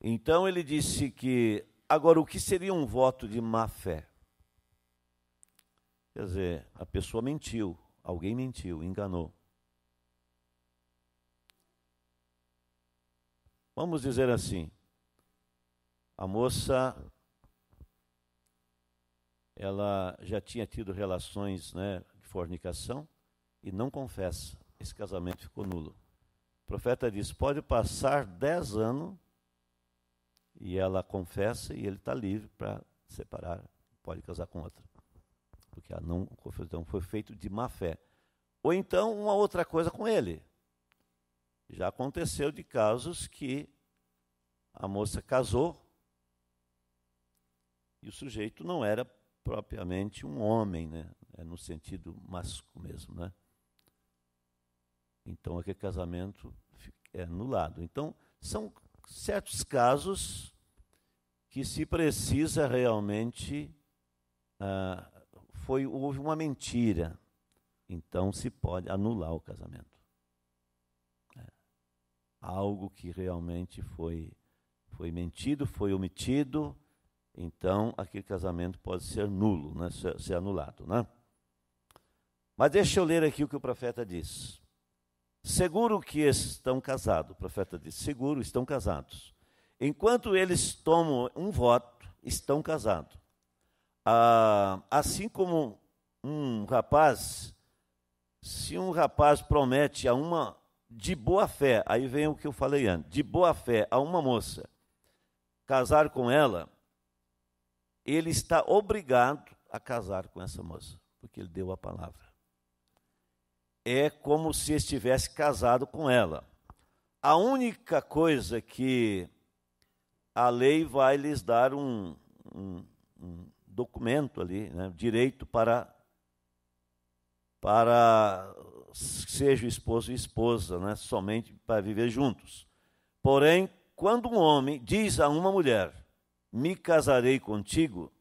Então ele disse que. Agora, o que seria um voto de má fé? Quer dizer, a pessoa mentiu, alguém mentiu, enganou. Vamos dizer assim: a moça ela já tinha tido relações né, de fornicação e não confessa. Esse casamento ficou nulo. O profeta diz: pode passar dez anos e ela confessa e ele está livre para separar, pode casar com outra. Porque a não confusão então foi feito de má fé. Ou então uma outra coisa com ele. Já aconteceu de casos que a moça casou e o sujeito não era propriamente um homem, né? É no sentido masculino mesmo, né? Então, aquele casamento é anulado. Então, são certos casos que se precisa realmente. Ah, foi, houve uma mentira. Então, se pode anular o casamento. É. Algo que realmente foi, foi mentido, foi omitido então aquele casamento pode ser nulo, né, ser é, é anulado. Né? Mas deixa eu ler aqui o que o profeta diz. Seguro que estão casados, o profeta diz, seguro estão casados. Enquanto eles tomam um voto, estão casados. Ah, assim como um rapaz, se um rapaz promete a uma de boa fé, aí vem o que eu falei antes, de boa fé a uma moça, casar com ela, ele está obrigado a casar com essa moça, porque ele deu a palavra. É como se estivesse casado com ela. A única coisa que a lei vai lhes dar um, um, um documento ali, né, direito para para seja o esposo e esposa, né, somente para viver juntos. Porém, quando um homem diz a uma mulher, me casarei contigo,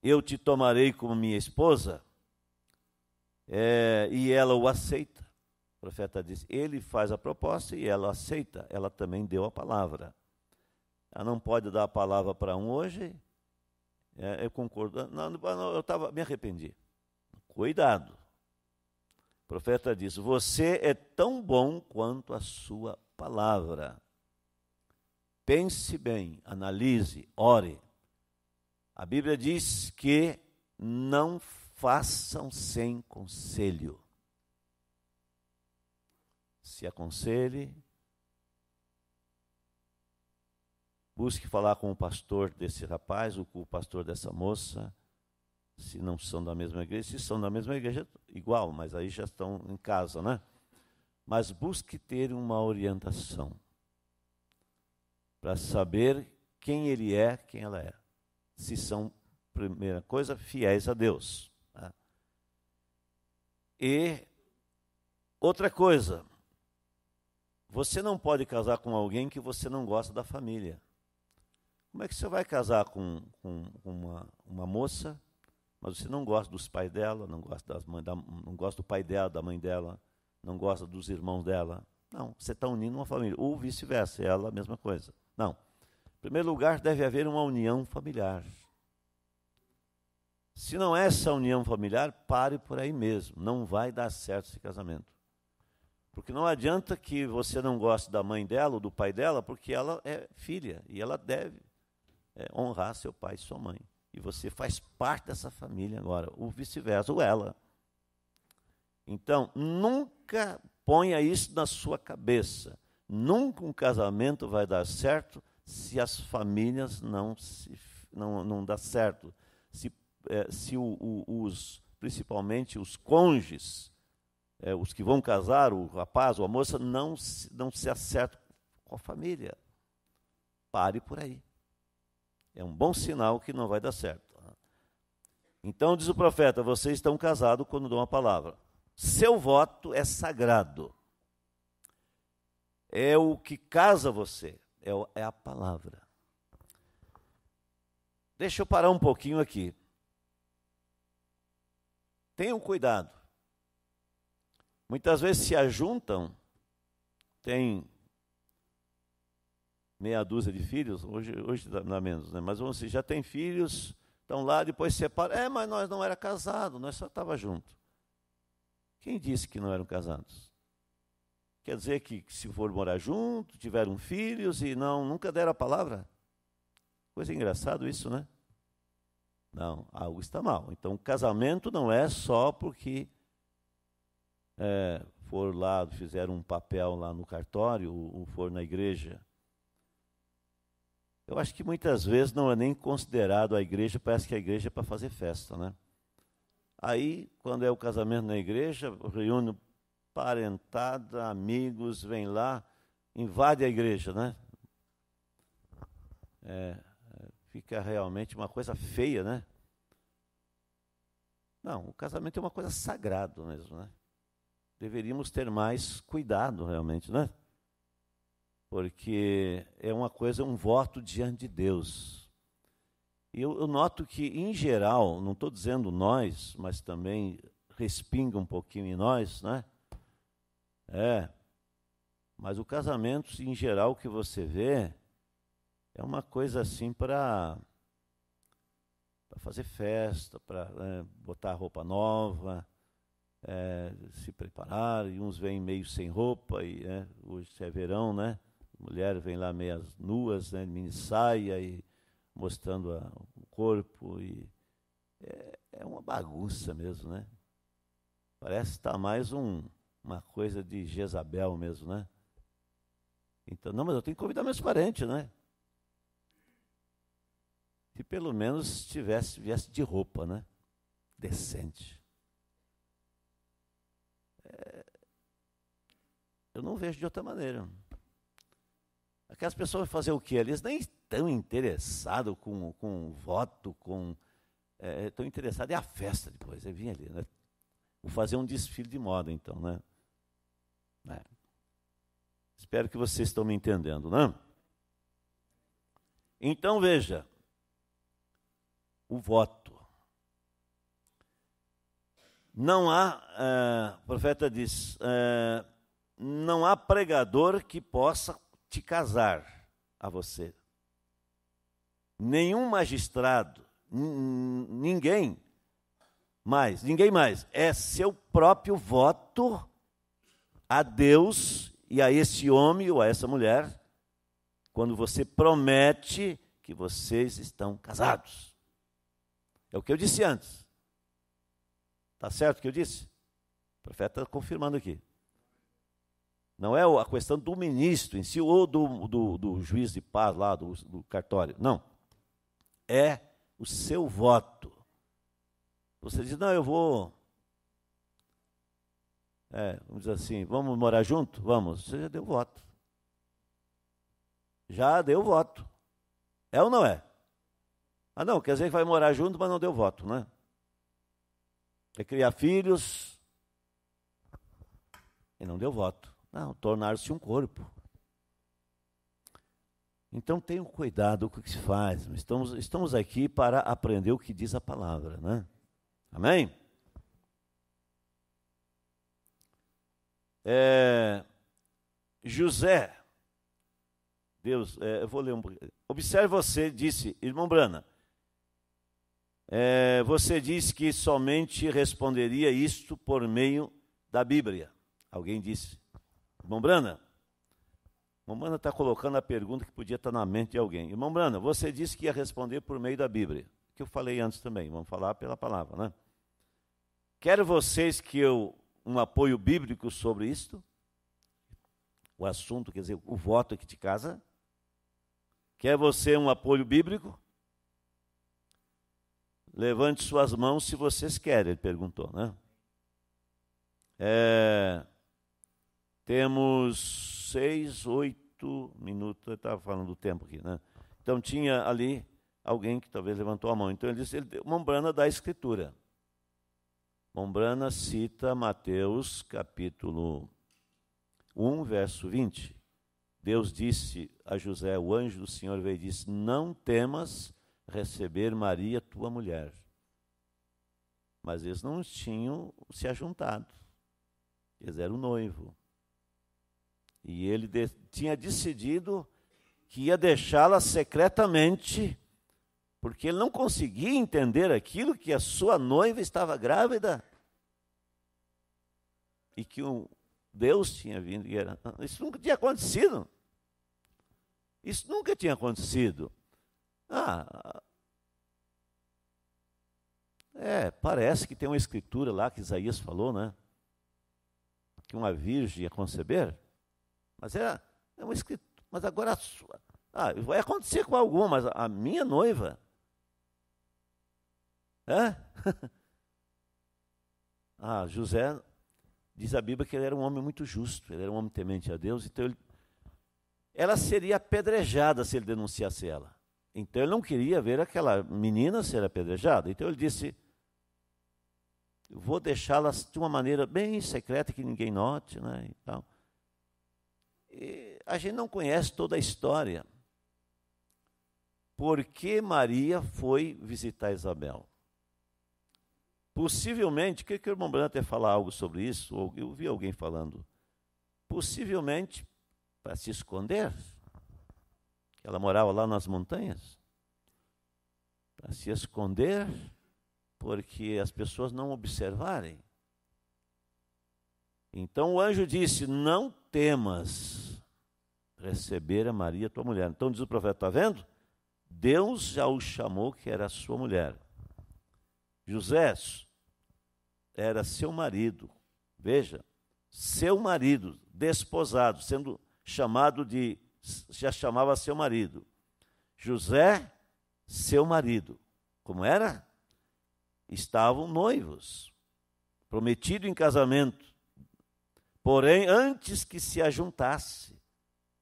eu te tomarei como minha esposa, é, e ela o aceita. O profeta diz: ele faz a proposta e ela aceita, ela também deu a palavra. Ela não pode dar a palavra para um hoje. É, eu concordo. Não, não eu tava, me arrependi. Cuidado. O profeta diz: Você é tão bom quanto a sua palavra. Pense bem, analise, ore. A Bíblia diz que não façam sem conselho. Se aconselhe, busque falar com o pastor desse rapaz ou com o pastor dessa moça, se não são da mesma igreja, se são da mesma igreja, igual, mas aí já estão em casa, né? Mas busque ter uma orientação para saber quem ele é, quem ela é. Se são, primeira coisa, fiéis a Deus. Tá? E outra coisa, você não pode casar com alguém que você não gosta da família. Como é que você vai casar com, com uma, uma moça, mas você não gosta dos pais dela, não gosta, das mãe, da, não gosta do pai dela, da mãe dela, não gosta dos irmãos dela? Não, você está unindo uma família. Ou vice-versa, é ela a mesma coisa. Não. Em primeiro lugar, deve haver uma união familiar. Se não é essa união familiar, pare por aí mesmo. Não vai dar certo esse casamento. Porque não adianta que você não goste da mãe dela ou do pai dela, porque ela é filha e ela deve é, honrar seu pai e sua mãe. E você faz parte dessa família agora, ou vice-versa, ou ela. Então, nunca ponha isso na sua cabeça. Nunca um casamento vai dar certo se as famílias não se não, não dá certo, se, é, se o, o, os principalmente os cônjuges, é, os que vão casar, o rapaz ou a moça, não se, não se acertam com a família. Pare por aí. É um bom sinal que não vai dar certo. Tá? Então diz o profeta: vocês estão casados quando dão a palavra. Seu voto é sagrado é o que casa você, é, é a palavra. Deixa eu parar um pouquinho aqui. Tenham cuidado. Muitas vezes se ajuntam, tem meia dúzia de filhos, hoje, hoje dá menos, né? mas vamos dizer, já tem filhos, estão lá, depois separam. É, mas nós não era casado, nós só estava junto. Quem disse que não eram casados? Quer dizer que, se for morar junto, tiveram filhos e não nunca deram a palavra? Coisa engraçada isso, né? Não, algo está mal. Então, o casamento não é só porque é, for lá, fizeram um papel lá no cartório, ou, for na igreja. Eu acho que muitas vezes não é nem considerado a igreja, parece que a igreja é para fazer festa, né? Aí, quando é o casamento na igreja, reúne parentada, amigos, vem lá, invade a igreja, né? É, é, fica realmente uma coisa feia, né? Não, o casamento é uma coisa sagrada mesmo, né? Deveríamos ter mais cuidado realmente, né? Porque é uma coisa, um voto diante de Deus. E eu, eu noto que, em geral, não estou dizendo nós, mas também respinga um pouquinho em nós, né? É. Mas o casamento, em geral, que você vê é uma coisa assim para para fazer festa, para né, botar roupa nova, é, se preparar. E uns vêm meio sem roupa e é, hoje é verão, né? Mulher vem lá meias nuas, né, mini saia e mostrando a, o corpo e é, é, uma bagunça mesmo, né? Parece estar tá mais um uma coisa de Jezabel mesmo, né? Então, não, mas eu tenho que convidar meus parentes, né? Que pelo menos tivesse, viesse de roupa, né? Decente. É, eu não vejo de outra maneira. Aquelas pessoas fazer o quê? Eles nem estão interessados com, com voto, com. É, estão interessados é a festa depois, é vir ali, né? Vou fazer um desfile de moda, então, né? É. Espero que vocês estão me entendendo, não? Né? Então veja, o voto. Não há, é, o profeta diz, é, não há pregador que possa te casar a você. Nenhum magistrado, ninguém mais, ninguém mais. É seu próprio voto a Deus e a esse homem ou a essa mulher quando você promete que vocês estão casados. É o que eu disse antes. Está certo o que eu disse? O profeta está confirmando aqui. Não é a questão do ministro em si ou do, do, do juiz de paz lá do, do cartório. Não. É o seu voto. Você diz, não, eu vou é, vamos dizer assim, vamos morar junto? Vamos. Você já deu voto. Já deu voto. É ou não é? Ah, não, quer dizer que vai morar junto, mas não deu voto, né? É criar filhos e não deu voto. Não, tornar-se um corpo. Então tenham cuidado com o que se faz. Estamos, estamos aqui para aprender o que diz a palavra, né? Amém? É, José, Deus, é, eu vou ler um Observe você, disse, irmão Brana, é, você disse que somente responderia isto por meio da Bíblia. Alguém disse. Irmão Brana, irmão Brana está colocando a pergunta que podia estar tá na mente de alguém. Irmão Brana, você disse que ia responder por meio da Bíblia. Que eu falei antes também, vamos falar pela palavra, né? Quero vocês que eu um apoio bíblico sobre isto? O assunto, quer dizer, o voto aqui de casa? Quer você um apoio bíblico? Levante suas mãos se vocês querem, ele perguntou, né? É, temos seis, oito minutos, eu estava falando do tempo aqui, né? Então tinha ali alguém que talvez levantou a mão. Então ele disse, ele, brana da Escritura. Mombrana cita Mateus capítulo 1, verso 20. Deus disse a José, o anjo do Senhor veio e disse: Não temas receber Maria, tua mulher. Mas eles não tinham se ajuntado, eles eram noivo. E ele de, tinha decidido que ia deixá-la secretamente porque ele não conseguia entender aquilo que a sua noiva estava grávida e que o Deus tinha vindo. Era, isso nunca tinha acontecido. Isso nunca tinha acontecido. Ah, é, parece que tem uma escritura lá que Isaías falou, né? Que uma virgem ia conceber. Mas é, é uma escritura. Mas agora a sua. Ah, vai acontecer com alguma, mas a minha noiva Hã? ah, José, diz a Bíblia que ele era um homem muito justo, ele era um homem temente a Deus, então ele, ela seria apedrejada se ele denunciasse ela. Então ele não queria ver aquela menina ser apedrejada. Então ele disse: eu vou deixá-las de uma maneira bem secreta que ninguém note, né? E tal. E a gente não conhece toda a história. Por que Maria foi visitar Isabel? Possivelmente, queria que o irmão Branco até falar algo sobre isso, ou eu vi alguém falando. Possivelmente para se esconder. Ela morava lá nas montanhas. Para se esconder, porque as pessoas não observarem. Então o anjo disse: Não temas receber a Maria, tua mulher. Então diz o profeta: Está vendo? Deus já o chamou que era sua mulher. José, era seu marido. Veja, seu marido, desposado, sendo chamado de. já chamava seu marido. José, seu marido. Como era? Estavam noivos, prometido em casamento. Porém, antes que se ajuntasse,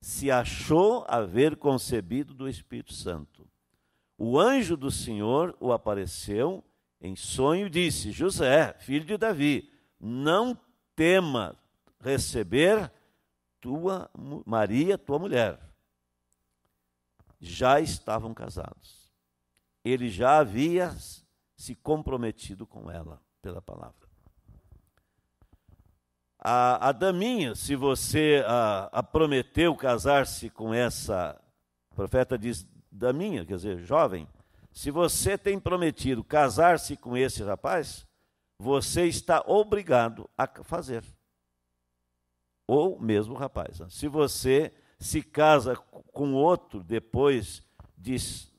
se achou haver concebido do Espírito Santo. O anjo do Senhor o apareceu em sonho disse: José, filho de Davi, não tema receber tua Maria, tua mulher. Já estavam casados. Ele já havia se comprometido com ela pela palavra. A, a Daminha, se você a, a prometeu casar-se com essa profeta diz Daminha, quer dizer, jovem, se você tem prometido casar-se com esse rapaz, você está obrigado a fazer. Ou mesmo rapaz. Se você se casa com outro depois de,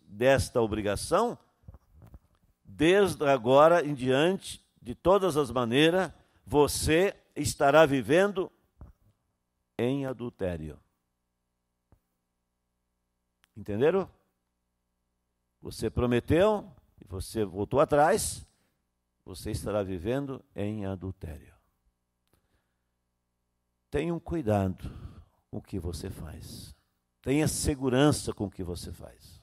desta obrigação, desde agora em diante, de todas as maneiras, você estará vivendo em adultério. Entenderam? Você prometeu e você voltou atrás, você estará vivendo em adultério. Tenha um cuidado com o que você faz. Tenha segurança com o que você faz.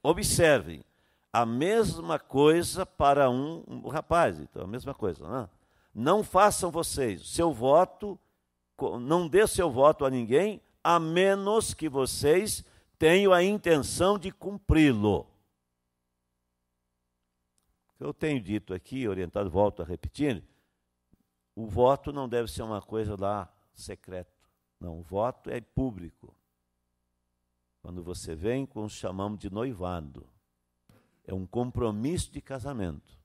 Observe, a mesma coisa para um, um rapaz, então, a mesma coisa. Não, né? não façam vocês seu voto, não dê seu voto a ninguém, a menos que vocês tenho a intenção de cumpri-lo. Eu tenho dito aqui, orientado, volto a repetir, o voto não deve ser uma coisa lá secreto. Não, o voto é público. Quando você vem com o chamamos de noivado, é um compromisso de casamento.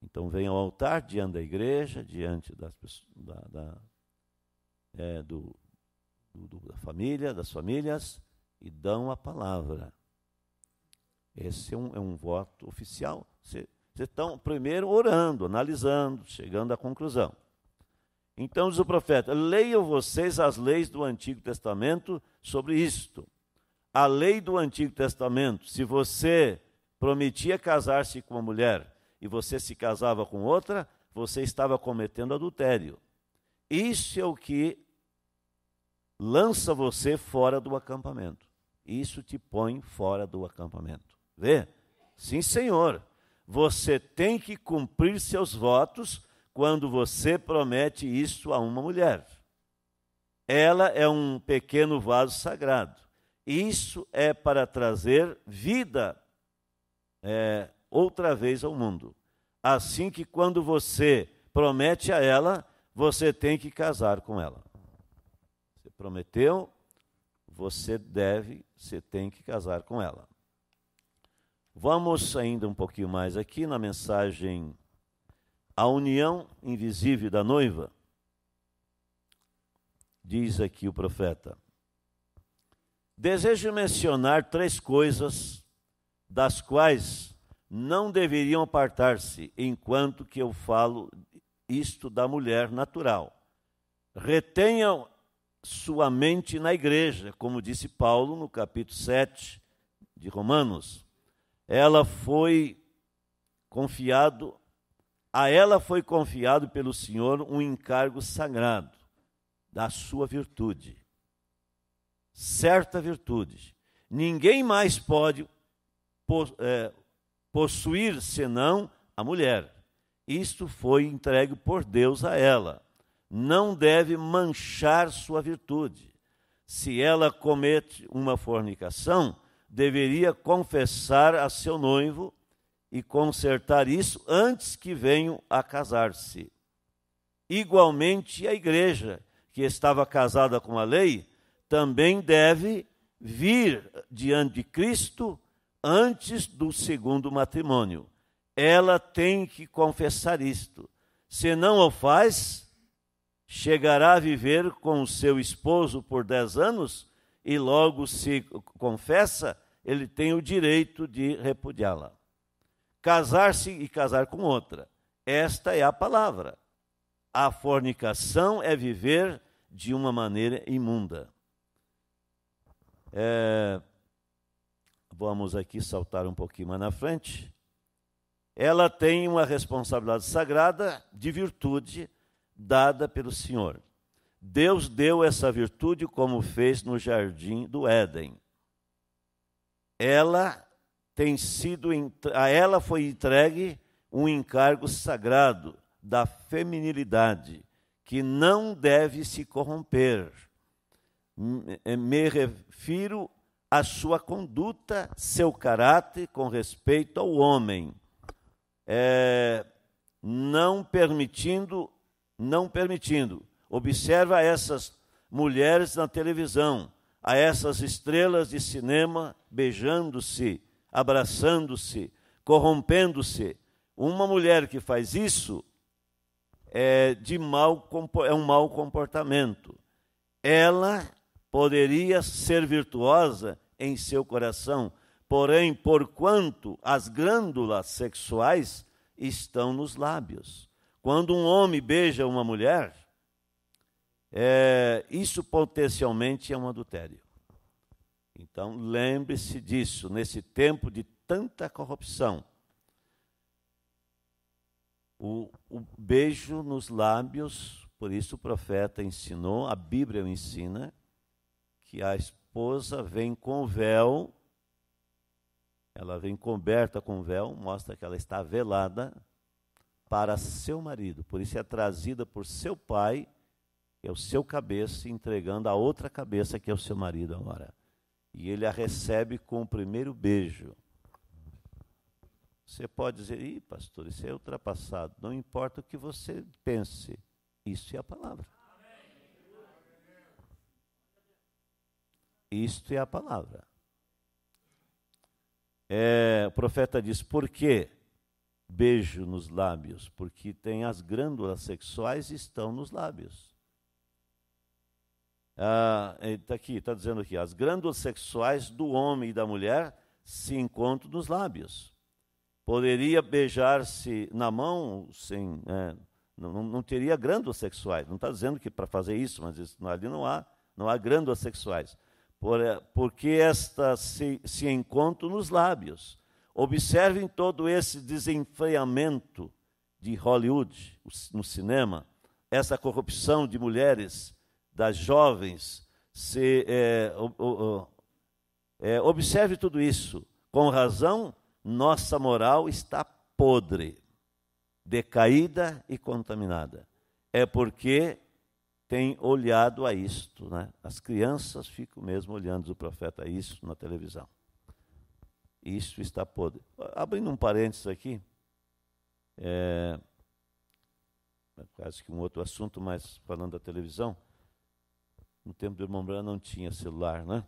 Então vem ao altar diante da igreja, diante das, da, da, é, do, do, da família, das famílias, e dão a palavra. Esse é um, é um voto oficial. Vocês estão primeiro orando, analisando, chegando à conclusão. Então diz o profeta: leiam vocês as leis do Antigo Testamento sobre isto. A lei do Antigo Testamento, se você prometia casar-se com uma mulher e você se casava com outra, você estava cometendo adultério. Isso é o que lança você fora do acampamento isso te põe fora do acampamento. Vê? Sim, senhor. Você tem que cumprir seus votos quando você promete isso a uma mulher. Ela é um pequeno vaso sagrado. Isso é para trazer vida é, outra vez ao mundo. Assim que quando você promete a ela, você tem que casar com ela. Você prometeu, você deve, você tem que casar com ela. Vamos ainda um pouquinho mais aqui na mensagem A União Invisível da Noiva. Diz aqui o profeta: Desejo mencionar três coisas das quais não deveriam apartar-se enquanto que eu falo isto da mulher natural. Retenham sua mente na igreja, como disse Paulo no capítulo 7 de Romanos. Ela foi confiado a ela foi confiado pelo Senhor um encargo sagrado da sua virtude. Certa virtude. Ninguém mais pode é, possuir senão a mulher. Isto foi entregue por Deus a ela não deve manchar sua virtude. Se ela comete uma fornicação, deveria confessar a seu noivo e consertar isso antes que venham a casar-se. Igualmente, a igreja, que estava casada com a lei, também deve vir diante de Cristo antes do segundo matrimônio. Ela tem que confessar isto. Se não o faz, chegará a viver com seu esposo por dez anos e logo se confessa, ele tem o direito de repudiá-la. Casar-se e casar com outra. Esta é a palavra. A fornicação é viver de uma maneira imunda. É, vamos aqui saltar um pouquinho mais na frente. Ela tem uma responsabilidade sagrada de virtude dada pelo Senhor. Deus deu essa virtude como fez no jardim do Éden. Ela tem sido a ela foi entregue um encargo sagrado da feminilidade que não deve se corromper. Eh, me refiro à sua conduta, seu caráter com respeito ao homem, é, não permitindo não permitindo. Observa essas mulheres na televisão, a essas estrelas de cinema beijando-se, abraçando-se, corrompendo-se. Uma mulher que faz isso é, de mal, é um mau comportamento. Ela poderia ser virtuosa em seu coração, porém, porquanto as glândulas sexuais estão nos lábios. Quando um homem beija uma mulher, é, isso potencialmente é um adultério. Então, lembre-se disso, nesse tempo de tanta corrupção. O, o, beijo nos lábios, por isso o profeta ensinou, a Bíblia ensina, que a esposa vem com véu, ela vem coberta com véu, mostra que ela está velada, para seu marido. Por isso é trazida por seu pai, que é o seu cabeça, entregando a outra cabeça, que é o seu marido agora. E ele a recebe com o primeiro beijo. Você pode dizer, ih, pastor, isso é ultrapassado. Não importa o que você pense, isso é a palavra. Isto é a palavra. É, o profeta diz, por quê? beijo nos lábios, porque tem as glândulas sexuais estão nos lábios. Ah, está aqui, está dizendo aqui, as glândulas sexuais do homem e da mulher se encontram nos lábios. Poderia beijar-se na mão sem, é, não, não, teria glândulas sexuais. Não está dizendo que para fazer isso, mas isso, ali não há, não há glândulas sexuais. Por, é, porque estas se, se encontram nos lábios. Observem todo esse desenfreamento de Hollywood no cinema, essa corrupção de mulheres, das jovens. Se, é, o, o, é, observe tudo isso. Com razão, nossa moral está podre, decaída e contaminada. É porque tem olhado a isto. Né? As crianças ficam mesmo olhando o profeta a isso na televisão isto está podre. Abrindo um parênteses aqui, é, quase que um outro assunto, mas falando da televisão, no tempo do irmão Branham não tinha celular, né?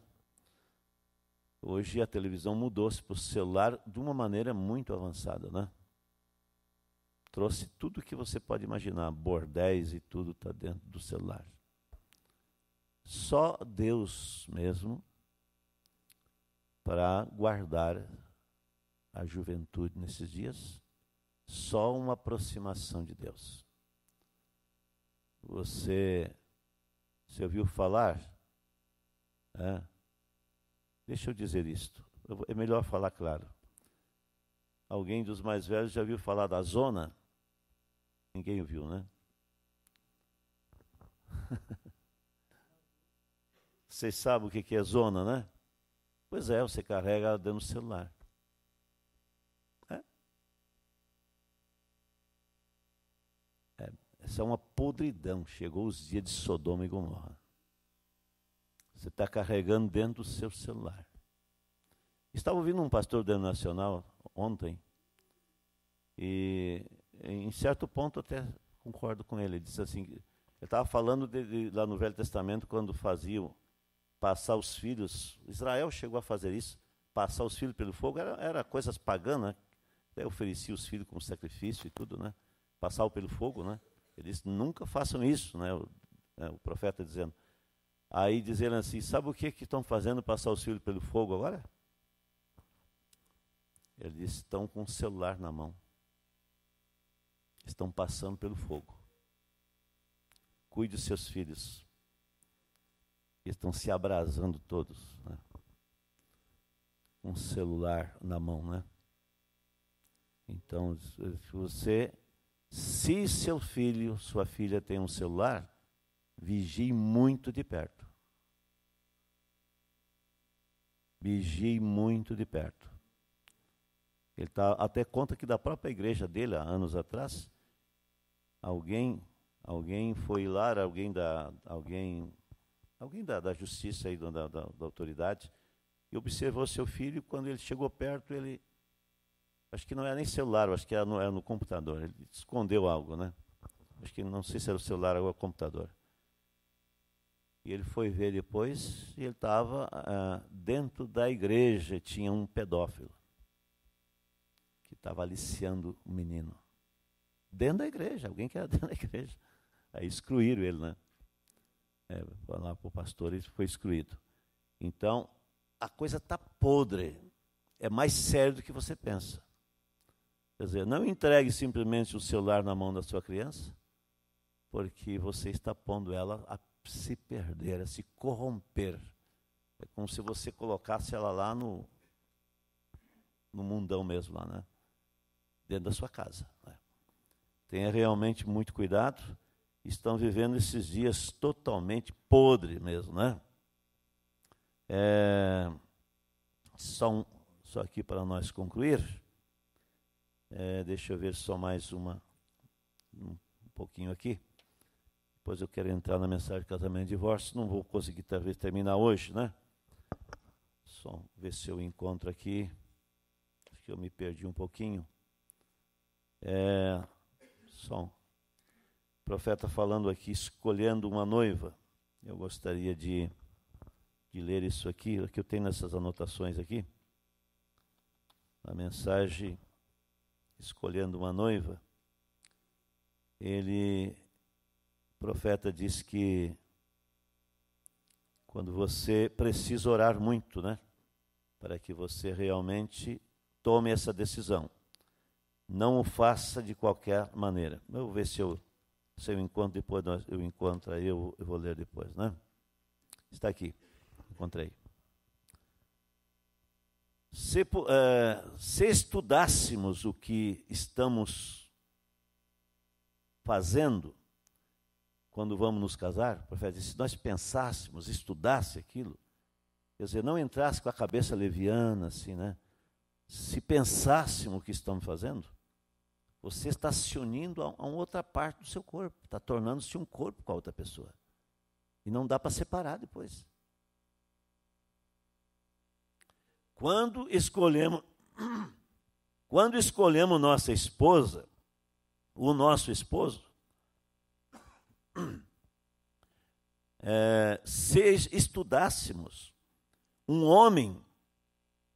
Hoje a televisão mudou-se para o celular de uma maneira muito avançada, né? Trouxe tudo o que você pode imaginar, bordéis e tudo está dentro do celular. Só Deus mesmo para guardar a juventude nesses dias, só uma aproximação de Deus. Você, você ouviu falar? É? Deixa eu dizer isto. É melhor falar claro. Alguém dos mais velhos já ouviu falar da zona? Ninguém ouviu, né? Vocês sabem o que é zona, né? Pois é, você carrega dentro do celular. É. É, essa é uma podridão. Chegou os dias de Sodoma e Gomorra. Você está carregando dentro do seu celular. Estava ouvindo um pastor da Nacional ontem, e em certo ponto até concordo com ele. Ele disse assim: ele estava falando de, de, lá no Velho Testamento, quando fazia passar os filhos. Israel chegou a fazer isso, passar os filhos pelo fogo, era, era coisas paganas. né? oferecia os filhos como sacrifício e tudo, né? Passar pelo fogo, né? Ele disse, nunca façam isso, né? O, né? o profeta dizendo. Aí dizendo assim, sabe o que que estão fazendo passar os filhos pelo fogo agora? eles estão com o celular na mão. Estão passando pelo fogo. Cuide dos seus filhos, estão se abrasando todos. Né? Um celular na mão, né? Então, se você, se seu filho, sua filha tem um celular, vigie muito de perto. Vigie muito de perto. Ele tá até conta que da própria igreja dele, há anos atrás, alguém, alguém foi lá, alguém da, alguém alguém da, da justiça aí, da, da, da autoridade, e observou seu filho, quando ele chegou perto, ele, acho que não era é nem celular, acho que era é no, era é no computador, ele escondeu algo, né? Acho que não sei se era o celular ou o computador. E ele foi ver depois e ele estava ah, dentro da igreja, tinha um pedófilo que estava aliciando o menino. Dentro da igreja, alguém que era dentro da igreja. Aí excluíram ele, né? é, falar para o pastor, isso foi excluído. Então, a coisa está podre. É mais sério do que você pensa. Quer dizer, não entregue simplesmente o celular na mão da sua criança, porque você está pondo ela a se perder, a se corromper. É como se você colocasse ela lá no, no mundão mesmo, lá, né? dentro da sua casa. Né? Tenha realmente muito cuidado estão vivendo esses dias totalmente podre mesmo, né? É, só, um, só aqui para nós concluir. É, deixa eu ver só mais uma, um pouquinho aqui. Depois eu quero entrar na mensagem de casamento e divórcio. Não vou conseguir, talvez, terminar hoje, né? Só ver se eu encontro aqui. Acho que eu me perdi um pouquinho. É, só um profeta falando aqui, escolhendo uma noiva. Eu gostaria de, de ler isso aqui, o que eu tenho nessas anotações aqui. Na mensagem Escolhendo uma Noiva, ele, o profeta diz que quando você precisa orar muito, né? Para que você realmente tome essa decisão. Não o faça de qualquer maneira. Eu vou ver se eu se eu encontro depois, eu encontro aí, eu, vou ler depois, né? Está aqui, encontrei. Se, uh, se estudássemos o que estamos fazendo, quando vamos nos casar, o profeta disse, se nós pensássemos, estudasse aquilo, quer dizer, não entrasse com a cabeça leviana, assim, né? Se pensássemos o que estamos fazendo, você está se unindo a, uma outra parte do seu corpo, está tornando-se um corpo com a outra pessoa. E não dá para separar depois. Quando escolhemos, quando escolhemos nossa esposa, o nosso esposo, é, se estudássemos, um homem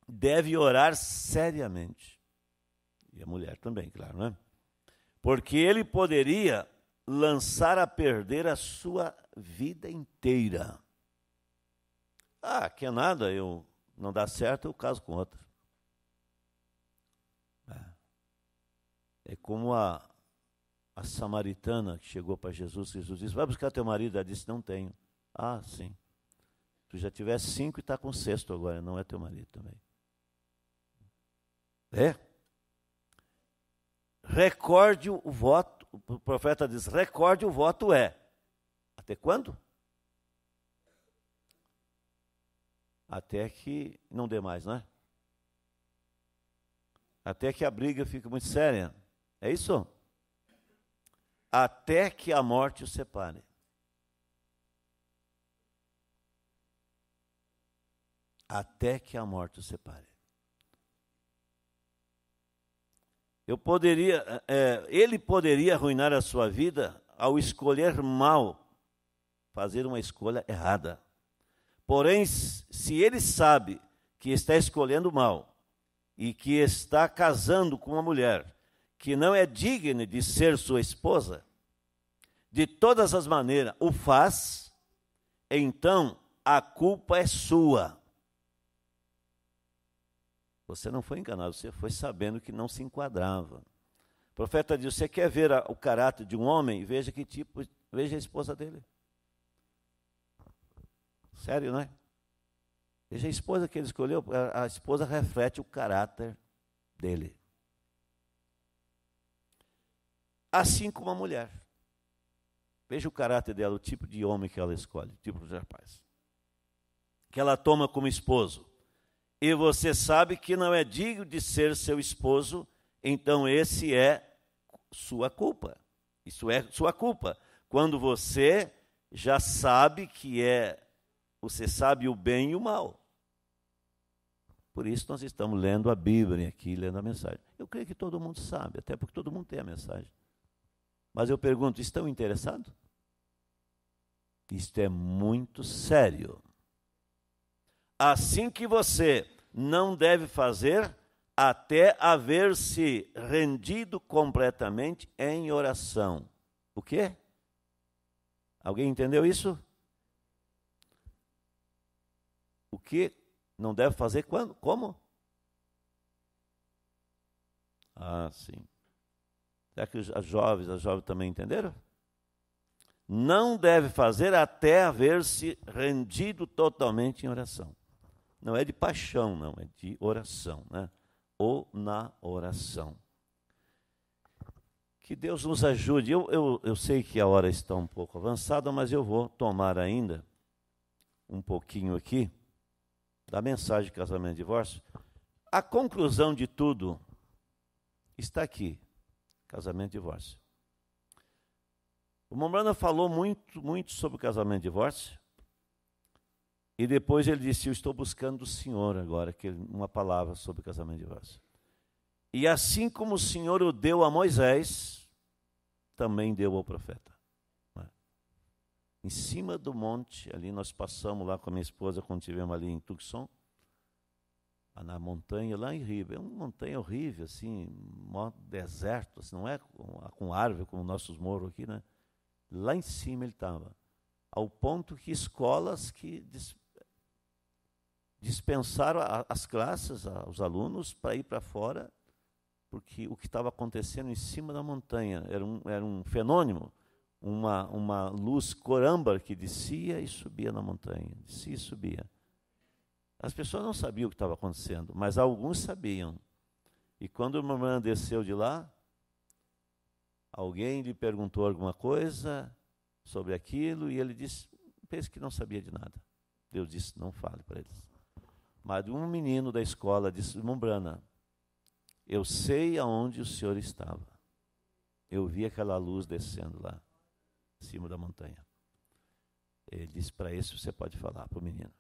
deve orar seriamente. E a mulher também, claro, né? Porque ele poderia lançar a perder a sua vida inteira. Ah, que é nada, eu não dá certo, eu caso com outra. É, é como a, a samaritana que chegou para Jesus, Jesus disse, vai buscar teu marido. Ela disse, não tenho. Ah, sim. Tu já tivesse cinco e está com sexto agora, não é teu marido também. É? recorde o voto, o profeta diz, recorde o voto é. Até quando? Até que não dê mais, né? Até que a briga fique muito séria. É isso? Até que a morte os separe. Até que a morte os separe. Eu poderia, é, ele poderia arruinar a sua vida ao escolher mal, fazer uma escolha errada. Porém, se ele sabe que está escolhendo mal e que está casando com uma mulher que não é digna de ser sua esposa, de todas as maneiras o faz, então a culpa é sua. Você não foi enganado, você foi sabendo que não se enquadrava. O profeta diz: Você quer ver a, o caráter de um homem? Veja que tipo, veja a esposa dele. Sério, não é? Veja a esposa que ele escolheu, a, a esposa reflete o caráter dele. Assim como a mulher. Veja o caráter dela, o tipo de homem que ela escolhe, o tipo de rapaz. Que ela toma como esposo e você sabe que não é digno de ser seu esposo, então esse é sua culpa. Isso é sua culpa. Quando você já sabe que é, você sabe o bem e o mal. Por isso nós estamos lendo a Bíblia aqui, lendo a mensagem. Eu creio que todo mundo sabe, até porque todo mundo tem a mensagem. Mas eu pergunto, estão interessados? Isto é muito sério. Assim que você não deve fazer até haver se rendido completamente em oração. O quê? Alguém entendeu isso? O que não deve fazer quando? Como? Ah, sim. Será que as jovens, as jovens também entenderam? Não deve fazer até haver se rendido totalmente em oração. Não é de paixão, não, é de oração, né? Ou na oração. Que Deus nos ajude. Eu, eu, eu sei que a hora está um pouco avançada, mas eu vou tomar ainda um pouquinho aqui da mensagem de casamento e divórcio. A conclusão de tudo está aqui: casamento e divórcio. O Mombrana falou muito, muito sobre o casamento e divórcio. E depois ele disse: Eu estou buscando o Senhor agora, que uma palavra sobre o casamento de vós. E assim como o Senhor o deu a Moisés, também deu ao profeta. É? Em cima do monte, ali nós passamos lá com a minha esposa, quando estivemos ali em Tucson, na montanha, lá em Riba. É uma montanha horrível, assim, deserto, assim, não é com árvore como nossos morros aqui, né? Lá em cima ele estava ao ponto que escolas que dispensaram a, as classes, a, os alunos, para ir para fora, porque o que estava acontecendo em cima da montanha era um, era um fenômeno, uma, uma luz coramba que descia e subia na montanha, descia e subia. As pessoas não sabiam o que estava acontecendo, mas alguns sabiam. E quando o irmão desceu de lá, alguém lhe perguntou alguma coisa sobre aquilo e ele disse, pensa que não sabia de nada. Deus disse, não fale para eles mas um menino da escola disse: Mumbrana, eu sei aonde o senhor estava. Eu vi aquela luz descendo lá, em cima da montanha. Ele disse: Para isso você pode falar para o menino.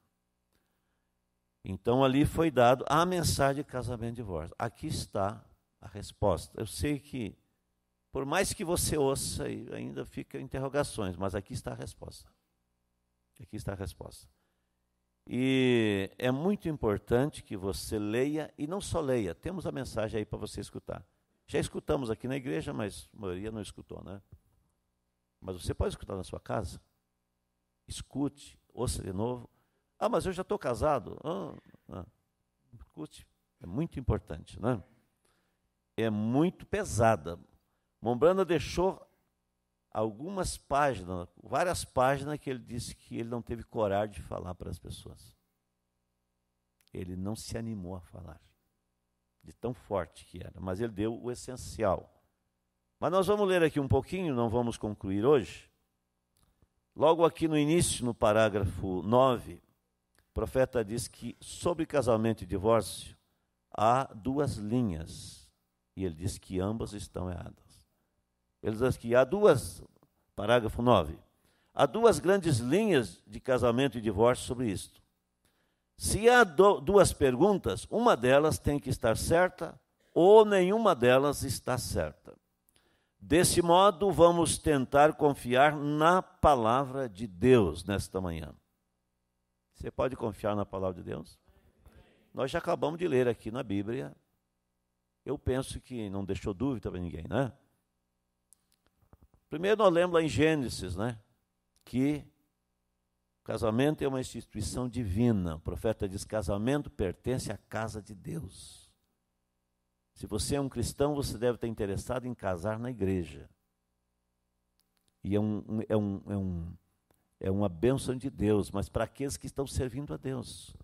Então ali foi dado a mensagem de casamento e divórcio. Aqui está a resposta. Eu sei que, por mais que você ouça, ainda fica interrogações, mas aqui está a resposta. Aqui está a resposta. E é muito importante que você leia, e não só leia, temos a mensagem aí para você escutar. Já escutamos aqui na igreja, mas a maioria não escutou, né? Mas você pode escutar na sua casa. Escute, ouça de novo. Ah, mas eu já estou casado. Ah, ah. Escute, é muito importante, né? É muito pesada. Mombrana deixou algumas páginas, várias páginas que ele disse que ele não teve coragem de falar para as pessoas. Ele não se animou a falar, de tão forte que era, mas ele deu o essencial. Mas nós vamos ler aqui um pouquinho, não vamos concluir hoje. Logo aqui no início, no parágrafo 9, o profeta diz que sobre casamento e divórcio há duas linhas, e ele diz que ambas estão erradas. Ele diz que há duas, parágrafo 9, há duas grandes linhas de casamento e divórcio sobre isto. Se há do, duas perguntas, uma delas tem que estar certa ou nenhuma delas está certa. Desse modo, vamos tentar confiar na palavra de Deus nesta manhã. Você pode confiar na palavra de Deus? Nós já acabamos de ler aqui na Bíblia. Eu penso que não deixou dúvida para ninguém, né? Primeiro, nós lemos em Gênesis, né? Que casamento é uma instituição divina. O profeta diz: casamento pertence à casa de Deus. Se você é um cristão, você deve estar interessado em casar na igreja. E é, um, é, um, é, um, é uma bênção de Deus, mas para aqueles que estão servindo a Deus.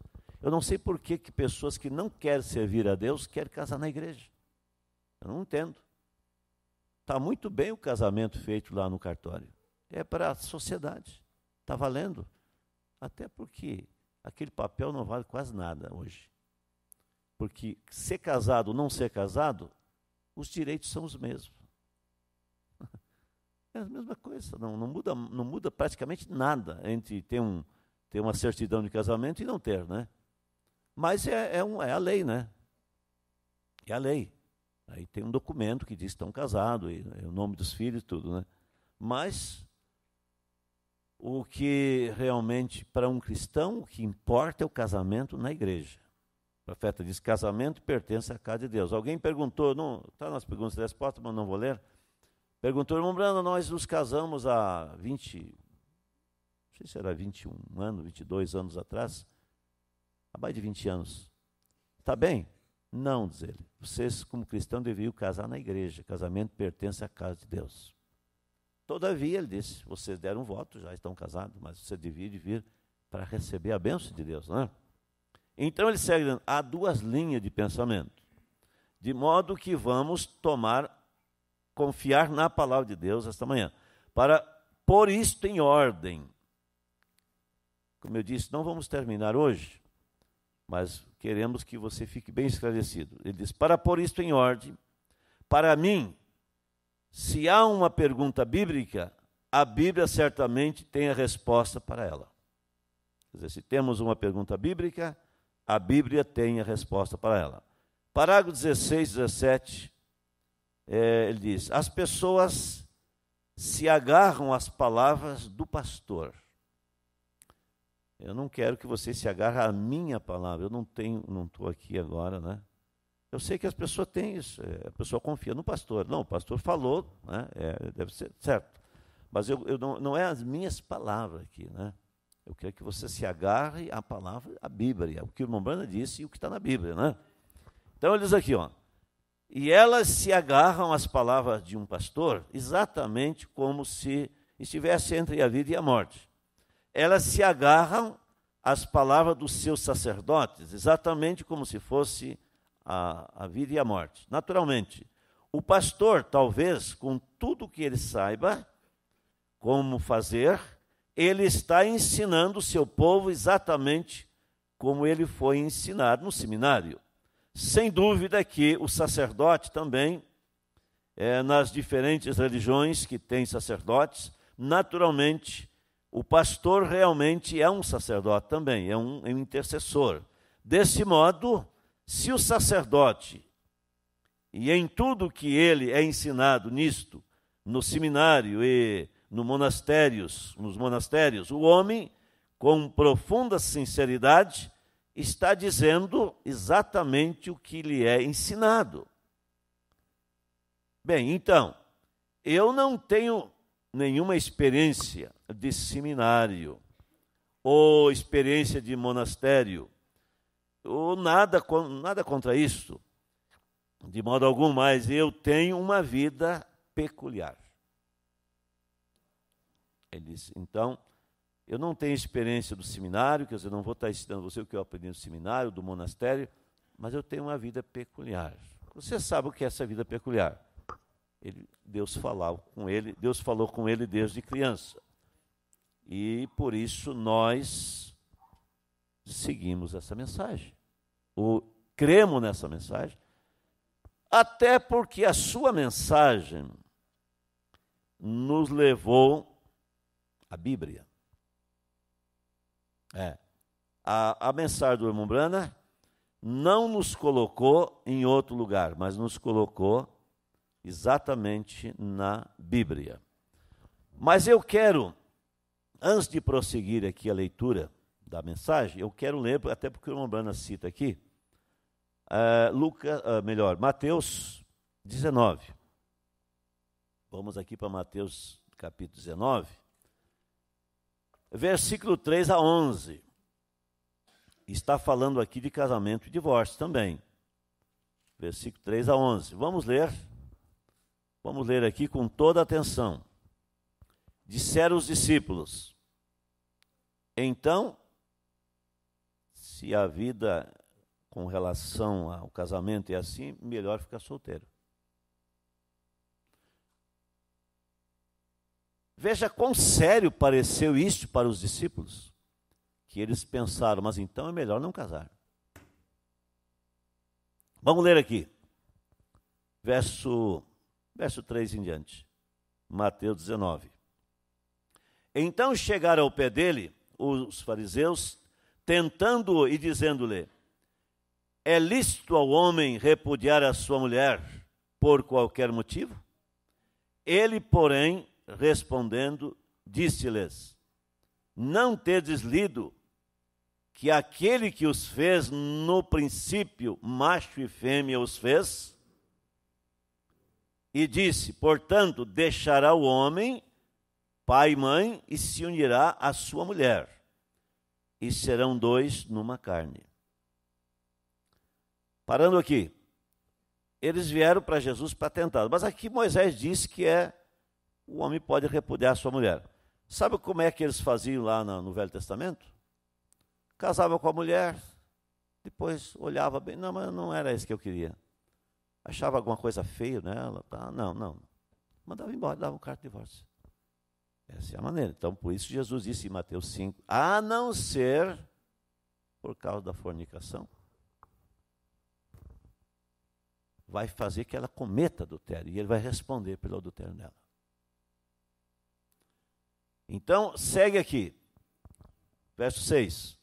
Eu não sei por que, que pessoas que não querem servir a Deus querem casar na igreja. Eu não entendo. Está muito bem o casamento feito lá no cartório. É para a sociedade. Está valendo. Até porque aquele papel não vale quase nada hoje. Porque ser casado ou não ser casado, os direitos são os mesmos. É a mesma coisa, não, não, muda, não muda praticamente nada entre ter, um, ter uma certidão de casamento e não ter, né? Mas é, é, um, é a lei, né? É a lei. Aí tem um documento que diz que estão casados, e, né, o nome dos filhos, e tudo, né? Mas o que realmente para um cristão o que importa é o casamento na igreja. O profeta diz: casamento pertence à casa de Deus. Alguém perguntou, não está nas perguntas e respostas, mas não vou ler. Perguntou, irmão Brando, nós nos casamos há 20, não sei se era 21 anos, 22 anos atrás, há mais de 20 anos. Está bem? Não, diz ele. Vocês, como cristão deviam casar na igreja. Casamento pertence à casa de Deus. Todavia, ele disse: vocês deram um voto, já estão casados, mas você devia vir para receber a bênção de Deus, não é? Então ele segue dizendo: há duas linhas de pensamento. De modo que vamos tomar, confiar na palavra de Deus esta manhã, para pôr isto em ordem. Como eu disse, não vamos terminar hoje, mas queremos que você fique bem esclarecido. Ele diz: para pôr isto em ordem, para mim, se há uma pergunta bíblica, a Bíblia certamente tem a resposta para ela. Quer dizer, se temos uma pergunta bíblica, a Bíblia tem a resposta para ela. Parágrafo 16, 17, é, ele diz: as pessoas se agarram às palavras do pastor eu não quero que você se agarre à minha palavra. Eu não tenho, não estou aqui agora, né? Eu sei que as pessoas têm isso. É, a pessoa confia no pastor. Não, o pastor falou, né? É, deve ser certo. Mas eu, eu não, não é as minhas palavras aqui, né? Eu quero que você se agarre à palavra, à Bíblia, é o que o irmão Brana disse e o que está na Bíblia, né? Então ele diz aqui, ó. E elas se agarram às palavras de um pastor exatamente como se estivesse entre a vida e a morte elas se agarram às palavras dos seus sacerdotes, exatamente como se fosse a, a vida e a morte. Naturalmente, o pastor, talvez, com tudo que ele saiba como fazer, ele está ensinando o seu povo exatamente como ele foi ensinado no seminário. Sem dúvida que o sacerdote também, é, nas diferentes religiões que tem sacerdotes, naturalmente o pastor realmente é um sacerdote também, é um, é um intercessor. Desse modo, se o sacerdote, e em tudo que ele é ensinado nisto, no seminário e no monastérios, nos monastérios, o homem, com profunda sinceridade, está dizendo exatamente o que lhe é ensinado. Bem, então, eu não tenho nenhuma experiência de seminário ou experiência de monastério ou nada nada contra isso de modo algum mas eu tenho uma vida peculiar ele disse então eu não tenho experiência do seminário quer dizer não vou estar ensinando você o que eu aprendi no seminário do monastério mas eu tenho uma vida peculiar você sabe o que é essa vida peculiar ele, Deus falava com ele, Deus falou com ele desde criança. E por isso nós seguimos essa mensagem. Ou cremos nessa mensagem, até porque a sua mensagem nos levou à Bíblia. É. A, a mensagem do irmão Brana não nos colocou em outro lugar, mas nos colocou exatamente na Bíblia. Mas eu quero, antes de prosseguir aqui a leitura da mensagem, eu quero ler, até porque o Lombrana cita aqui, uh, Lucas, uh, melhor, Mateus 19. Vamos aqui para Mateus capítulo 19, versículo 3 a 11. Está falando aqui de casamento e divórcio também. Versículo 3 a 11. Vamos ler Vamos ler aqui com toda atenção. Disseram os discípulos: Então, se a vida com relação ao casamento é assim, melhor ficar solteiro. Veja quão sério pareceu isto para os discípulos, que eles pensaram, mas então é melhor não casar. Vamos ler aqui, verso Verso 3 em diante. Mateus 19. Então chegaram ao pé dele os fariseus, tentando-o e dizendo-lhe: É lícito ao homem repudiar a sua mulher por qualquer motivo? Ele, porém, respondendo, disse-lhes: Não tedes lido que aquele que os fez no princípio, macho e fêmea os fez? E disse: Portanto, deixará o homem, pai e mãe, e se unirá à sua mulher, e serão dois numa carne. Parando aqui, eles vieram para Jesus para tentar, mas aqui Moisés disse que é o homem pode repudiar sua mulher. Sabe como é que eles faziam lá no Velho Testamento? Casavam com a mulher, depois olhava bem, não, mas não era isso que eu queria achava alguma coisa feia nela, tá? não, não. Mandava embora, dava um carta de divórcio. Essa é a maneira. Então, por isso Jesus disse em Mateus 5, a não ser por causa da fornicação. Vai fazer que ela cometa adultério e ele vai responder pelo adultério dela. Então, segue aqui. Verso 6.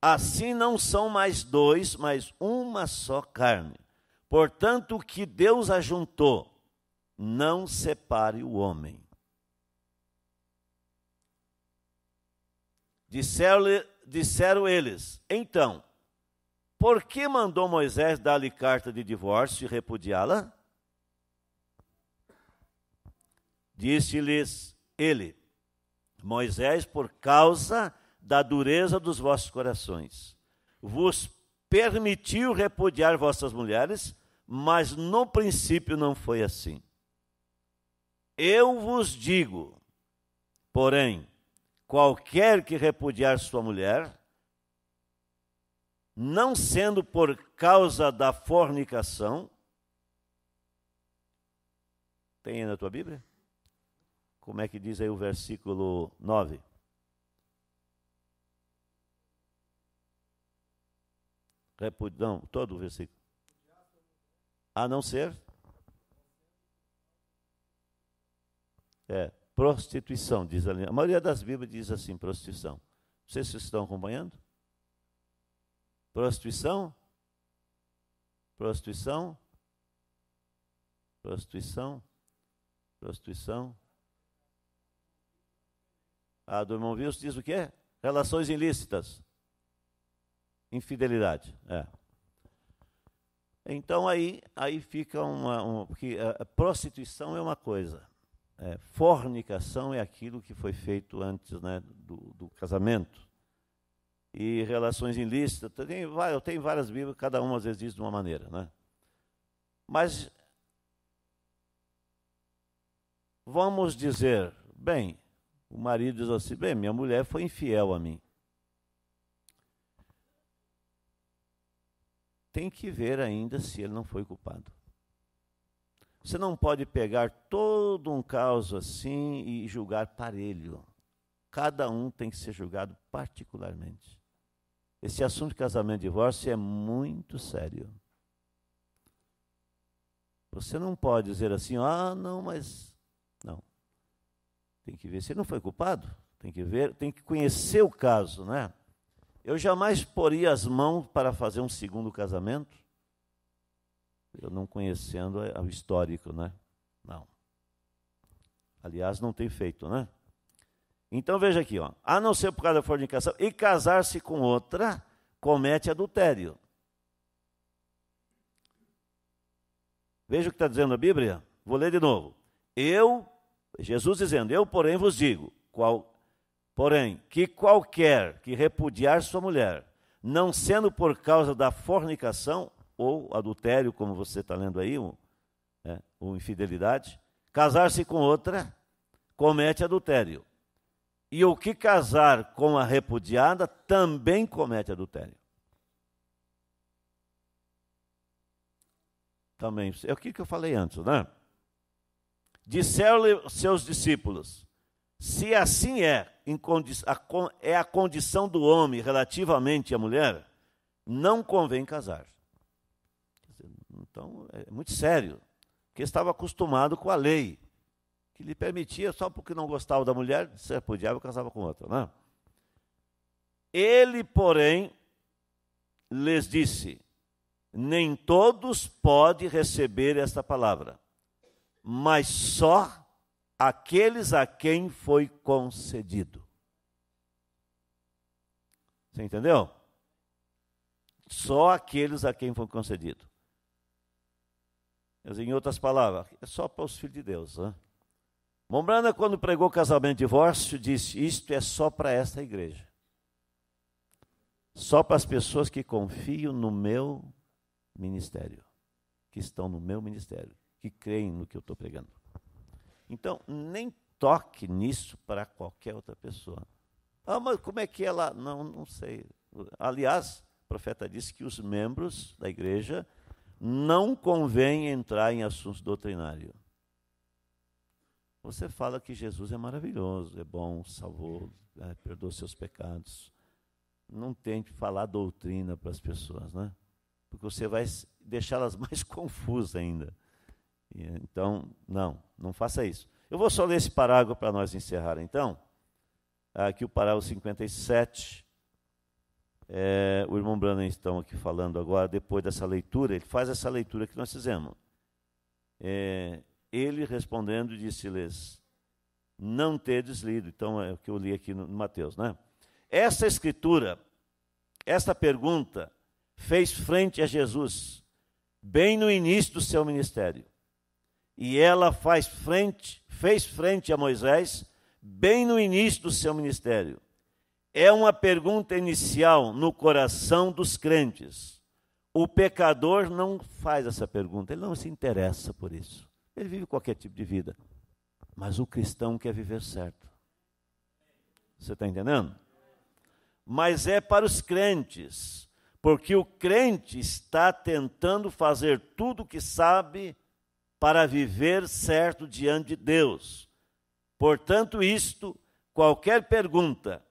Assim não são mais dois, mas uma só carne. Portanto, o que Deus ajuntou, não separe o homem. Disseram, disseram eles: Então, por que mandou Moisés dar-lhe carta de divórcio e repudiá-la? Disse-lhes ele: Moisés, por causa da dureza dos vossos corações, vos permitiu repudiar vossas mulheres, mas no princípio não foi assim. Eu vos digo, porém, qualquer que repudiar sua mulher, não sendo por causa da fornicação, tem aí na tua Bíblia? Como é que diz aí o versículo 9? Repudiam todo o versículo. A não ser. É, prostituição, diz ali. A maioria das Bíblias diz assim, prostituição. Não sei se vocês estão acompanhando. Prostituição? Prostituição? Prostituição? Prostituição? A ah, do irmão Wilson diz o quê? Relações ilícitas. Infidelidade, é. Então aí, aí fica uma, uma porque a, é, é, prostituição é uma coisa, é, fornicação é aquilo que foi feito antes né, do, do casamento e relações ilícitas tem eu tenho várias Bíblias, cada uma às vezes diz de uma maneira, né? Mas vamos dizer, bem, o marido diz assim, bem, minha mulher foi infiel a mim. tem que ver ainda se ele não foi culpado. Você não pode pegar todo um caso assim e julgar parelho. Cada um tem que ser julgado particularmente. Esse assunto de casamento e divórcio é muito sério. Você não pode dizer assim, ah, não, mas. Não. Tem que ver se ele não foi culpado. Tem que ver, tem que conhecer o caso, né? Eu jamais poria as mãos para fazer um segundo casamento? Eu não conhecendo o histórico, né? Não. Aliás, não tem feito, né? Então veja aqui, ó. A não ser por causa da fornicação e casar-se com outra, comete adultério. Veja o que está dizendo a Bíblia. Vou ler de novo. Eu, Jesus dizendo, eu, porém, vos digo: qual, Porém, que qualquer que repudiar sua mulher, não sendo por causa da fornicação ou adultério, como você está lendo aí, um, é, né, ou infidelidade, casar-se com outra, comete adultério. E o que casar com a repudiada também comete adultério. Também, é o que eu falei antes, né? Disseram-lhe seus discípulos: se assim é, é a condição do homem relativamente à mulher, não convém casar. Então, é muito sério. Porque estava acostumado com a lei, que lhe permitia, só porque não gostava da mulher, se repudiava casava com outra. Né? Ele, porém, lhes disse: Nem todos podem receber esta palavra, mas só aqueles a quem foi concedido. Você entendeu? Só aqueles a quem foi concedido. Em outras palavras, é só para os filhos de Deus. Né? Mombrana, quando pregou casamento e divórcio, disse: Isto é só para esta igreja. Só para as pessoas que confiam no meu ministério, que estão no meu ministério, que creem no que eu estou pregando. Então, nem toque nisso para qualquer outra pessoa. Ah, mas como é que ela. É não, não sei. Aliás, o profeta disse que os membros da igreja não convém entrar em assuntos doutrinários. Você fala que Jesus é maravilhoso, é bom, salvou, é, perdoou seus pecados. Não tente falar doutrina para as pessoas, né? Porque você vai deixá-las mais confusas ainda. Então, não, não faça isso. Eu vou só ler esse parágrafo para nós encerrar, então. Aqui o parágrafo 57. É, o irmão Branham está aqui falando agora, depois dessa leitura, ele faz essa leitura que nós fizemos. É, ele respondendo disse-lhes: Não ter lido. Então é o que eu li aqui no, no Mateus, né? Essa escritura, esta pergunta, fez frente a Jesus bem no início do seu ministério e ela faz frente, fez frente a Moisés bem no início do seu ministério. É uma pergunta inicial no coração dos crentes. O pecador não faz essa pergunta, ele não se interessa por isso. Ele vive qualquer tipo de vida. Mas o cristão quer viver certo. Você está entendendo? Mas é para os crentes, porque o crente está tentando fazer tudo o que sabe para viver certo diante de Deus. Portanto, isto, qualquer pergunta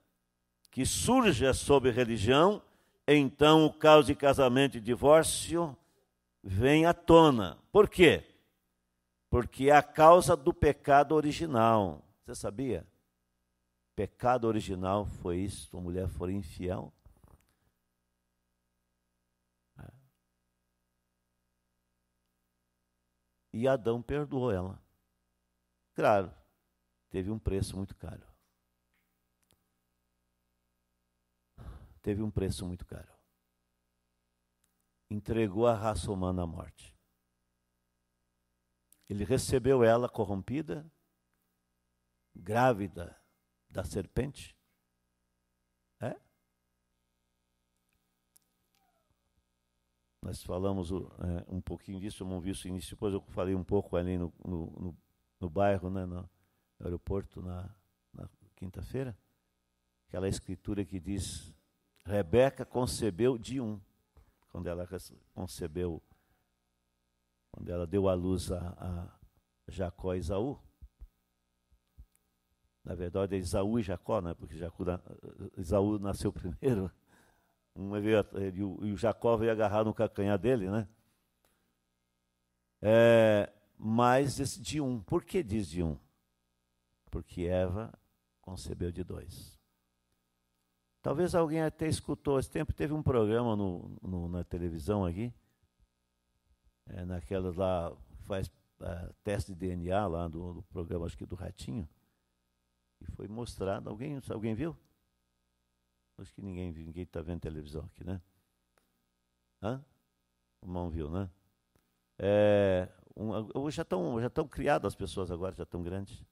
que surja sobre religião, então o caso de casamento e divórcio vem à tona. Por quê? Porque é a causa do pecado original. Você sabia? Pecado original foi isso, a mulher foi infiel E Adão perdoou ela. Claro, teve um preço muito caro. Teve um preço muito caro. Entregou a raça humana à morte. Ele recebeu ela corrompida, grávida da serpente, Nós falamos é, um pouquinho disso, eu não vi isso início, depois eu falei um pouco ali no, no, no, no bairro, né, no, aeroporto, na, na quinta-feira. Aquela escritura que diz: Rebeca concebeu de um, quando ela concebeu, quando ela deu à luz a, a Jacó e Isaú. Na verdade, é Isaú e Jacó, né? porque Jacó, Isaú nasceu primeiro. Uma veio, eh, e o Jacó veio agarrar no cacanhar dele, né? É, mas esse de um. Por que diz de um? Porque Eva concebeu de dois. Talvez alguém até escutou esse tempo, teve um programa no, no, na televisão aqui, é, naquelas lá, faz é, teste de DNA lá do, do, programa, acho que do Ratinho, e foi mostrado, alguém, alguém viu? Acho que ninguém ninguém está vendo televisão aqui, né? Hã? O mão viu, né? É, um, já estão já criadas as pessoas agora, já estão grandes,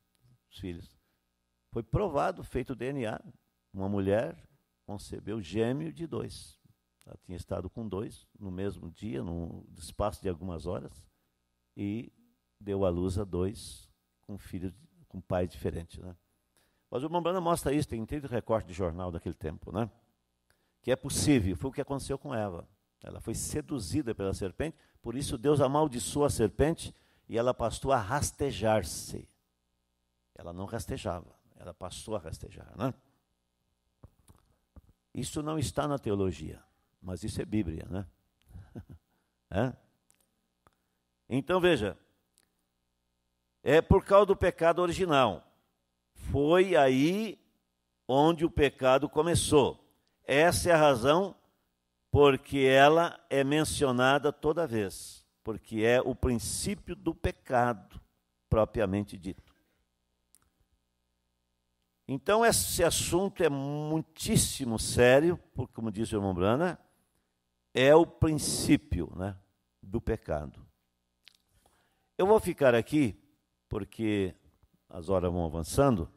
os filhos. Foi provado, feito o DNA, uma mulher concebeu gêmeo de dois. Ela tinha estado com dois no mesmo dia, no espaço de algumas horas, e deu à luz a dois com filhos, com pais diferentes, né? Mas o Mambrana mostra isso, tem inteiro recorte de jornal daquele tempo, né? Que é possível, foi o que aconteceu com Eva. Ela foi seduzida pela serpente, por isso Deus amaldiçoou a serpente e ela passou a rastejar-se. Ela não rastejava, ela passou a rastejar, né? Isso não está na teologia, mas isso é Bíblia, né? é? Então veja, é por causa do pecado original. Foi aí onde o pecado começou. Essa é a razão porque ela é mencionada toda vez, porque é o princípio do pecado propriamente dito. Então, esse assunto é muitíssimo sério, porque, como disse o irmão Brana, é o princípio né, do pecado. Eu vou ficar aqui, porque as horas vão avançando.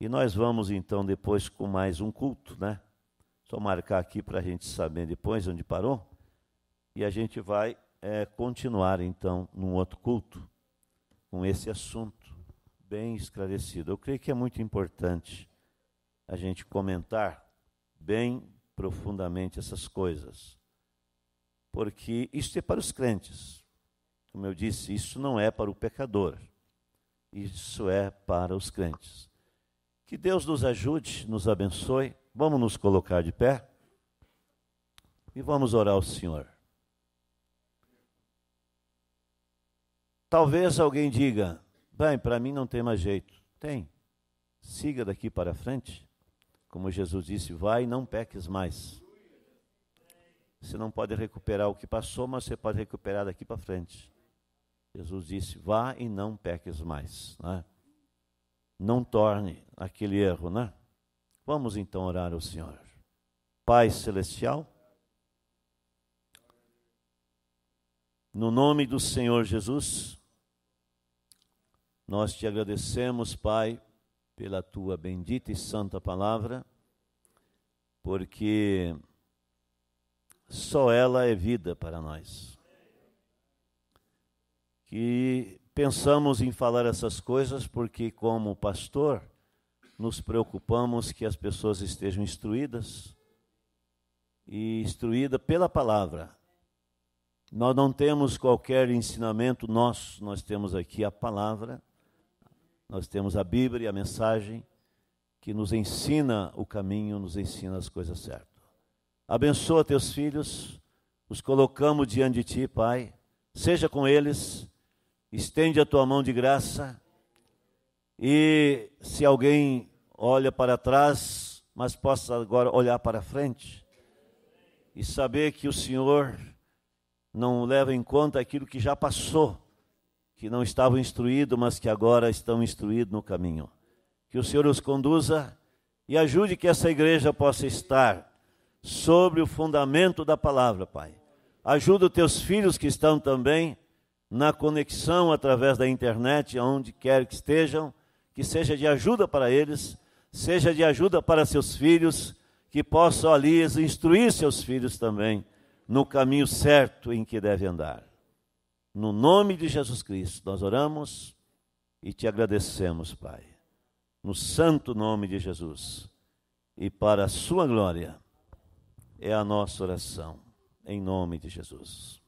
E nós vamos então depois com mais um culto, né? Só marcar aqui para a gente saber depois onde parou. E a gente vai é, continuar então num outro culto com esse assunto bem esclarecido. Eu creio que é muito importante a gente comentar bem profundamente essas coisas. Porque isso é para os crentes. Como eu disse, isso não é para o pecador. Isso é para os crentes. Que Deus nos ajude, nos abençoe. Vamos nos colocar de pé e vamos orar ao Senhor. Talvez alguém diga: bem, para mim não tem mais jeito. Tem. Siga daqui para frente. Como Jesus disse: vai e não peques mais. Você não pode recuperar o que passou, mas você pode recuperar daqui para frente. Jesus disse: vá e não peques mais. Né? Não torne aquele erro, né? Vamos então orar ao Senhor. Pai Celestial, no nome do Senhor Jesus, nós te agradecemos, Pai, pela tua bendita e santa palavra, porque só ela é vida para nós que pensamos em falar essas coisas porque, como pastor, nos preocupamos que as pessoas estejam instruídas e instruída pela palavra. Nós não temos qualquer ensinamento nosso, nós temos aqui a palavra, nós temos a Bíblia e a mensagem que nos ensina o caminho, nos ensina as coisas certas. Abençoa teus filhos, os colocamos diante de ti, Pai. Seja com eles, estende a tua mão de graça e se alguém olha para trás, mas possa agora olhar para frente e saber que o Senhor não leva em conta aquilo que já passou, que não estavam instruídos, mas que agora estão instruídos no caminho. Que o Senhor os conduza e ajude que essa igreja possa estar sobre o fundamento da palavra, Pai. Ajuda os teus filhos que estão também na conexão através da internet, aonde quer que estejam, que seja de ajuda para eles, seja de ajuda para seus filhos, que possam ali instruir seus filhos também no caminho certo em que devem andar. No nome de Jesus Cristo, nós oramos e te agradecemos, Pai. No santo nome de Jesus e para a sua glória é a nossa oração, em nome de Jesus.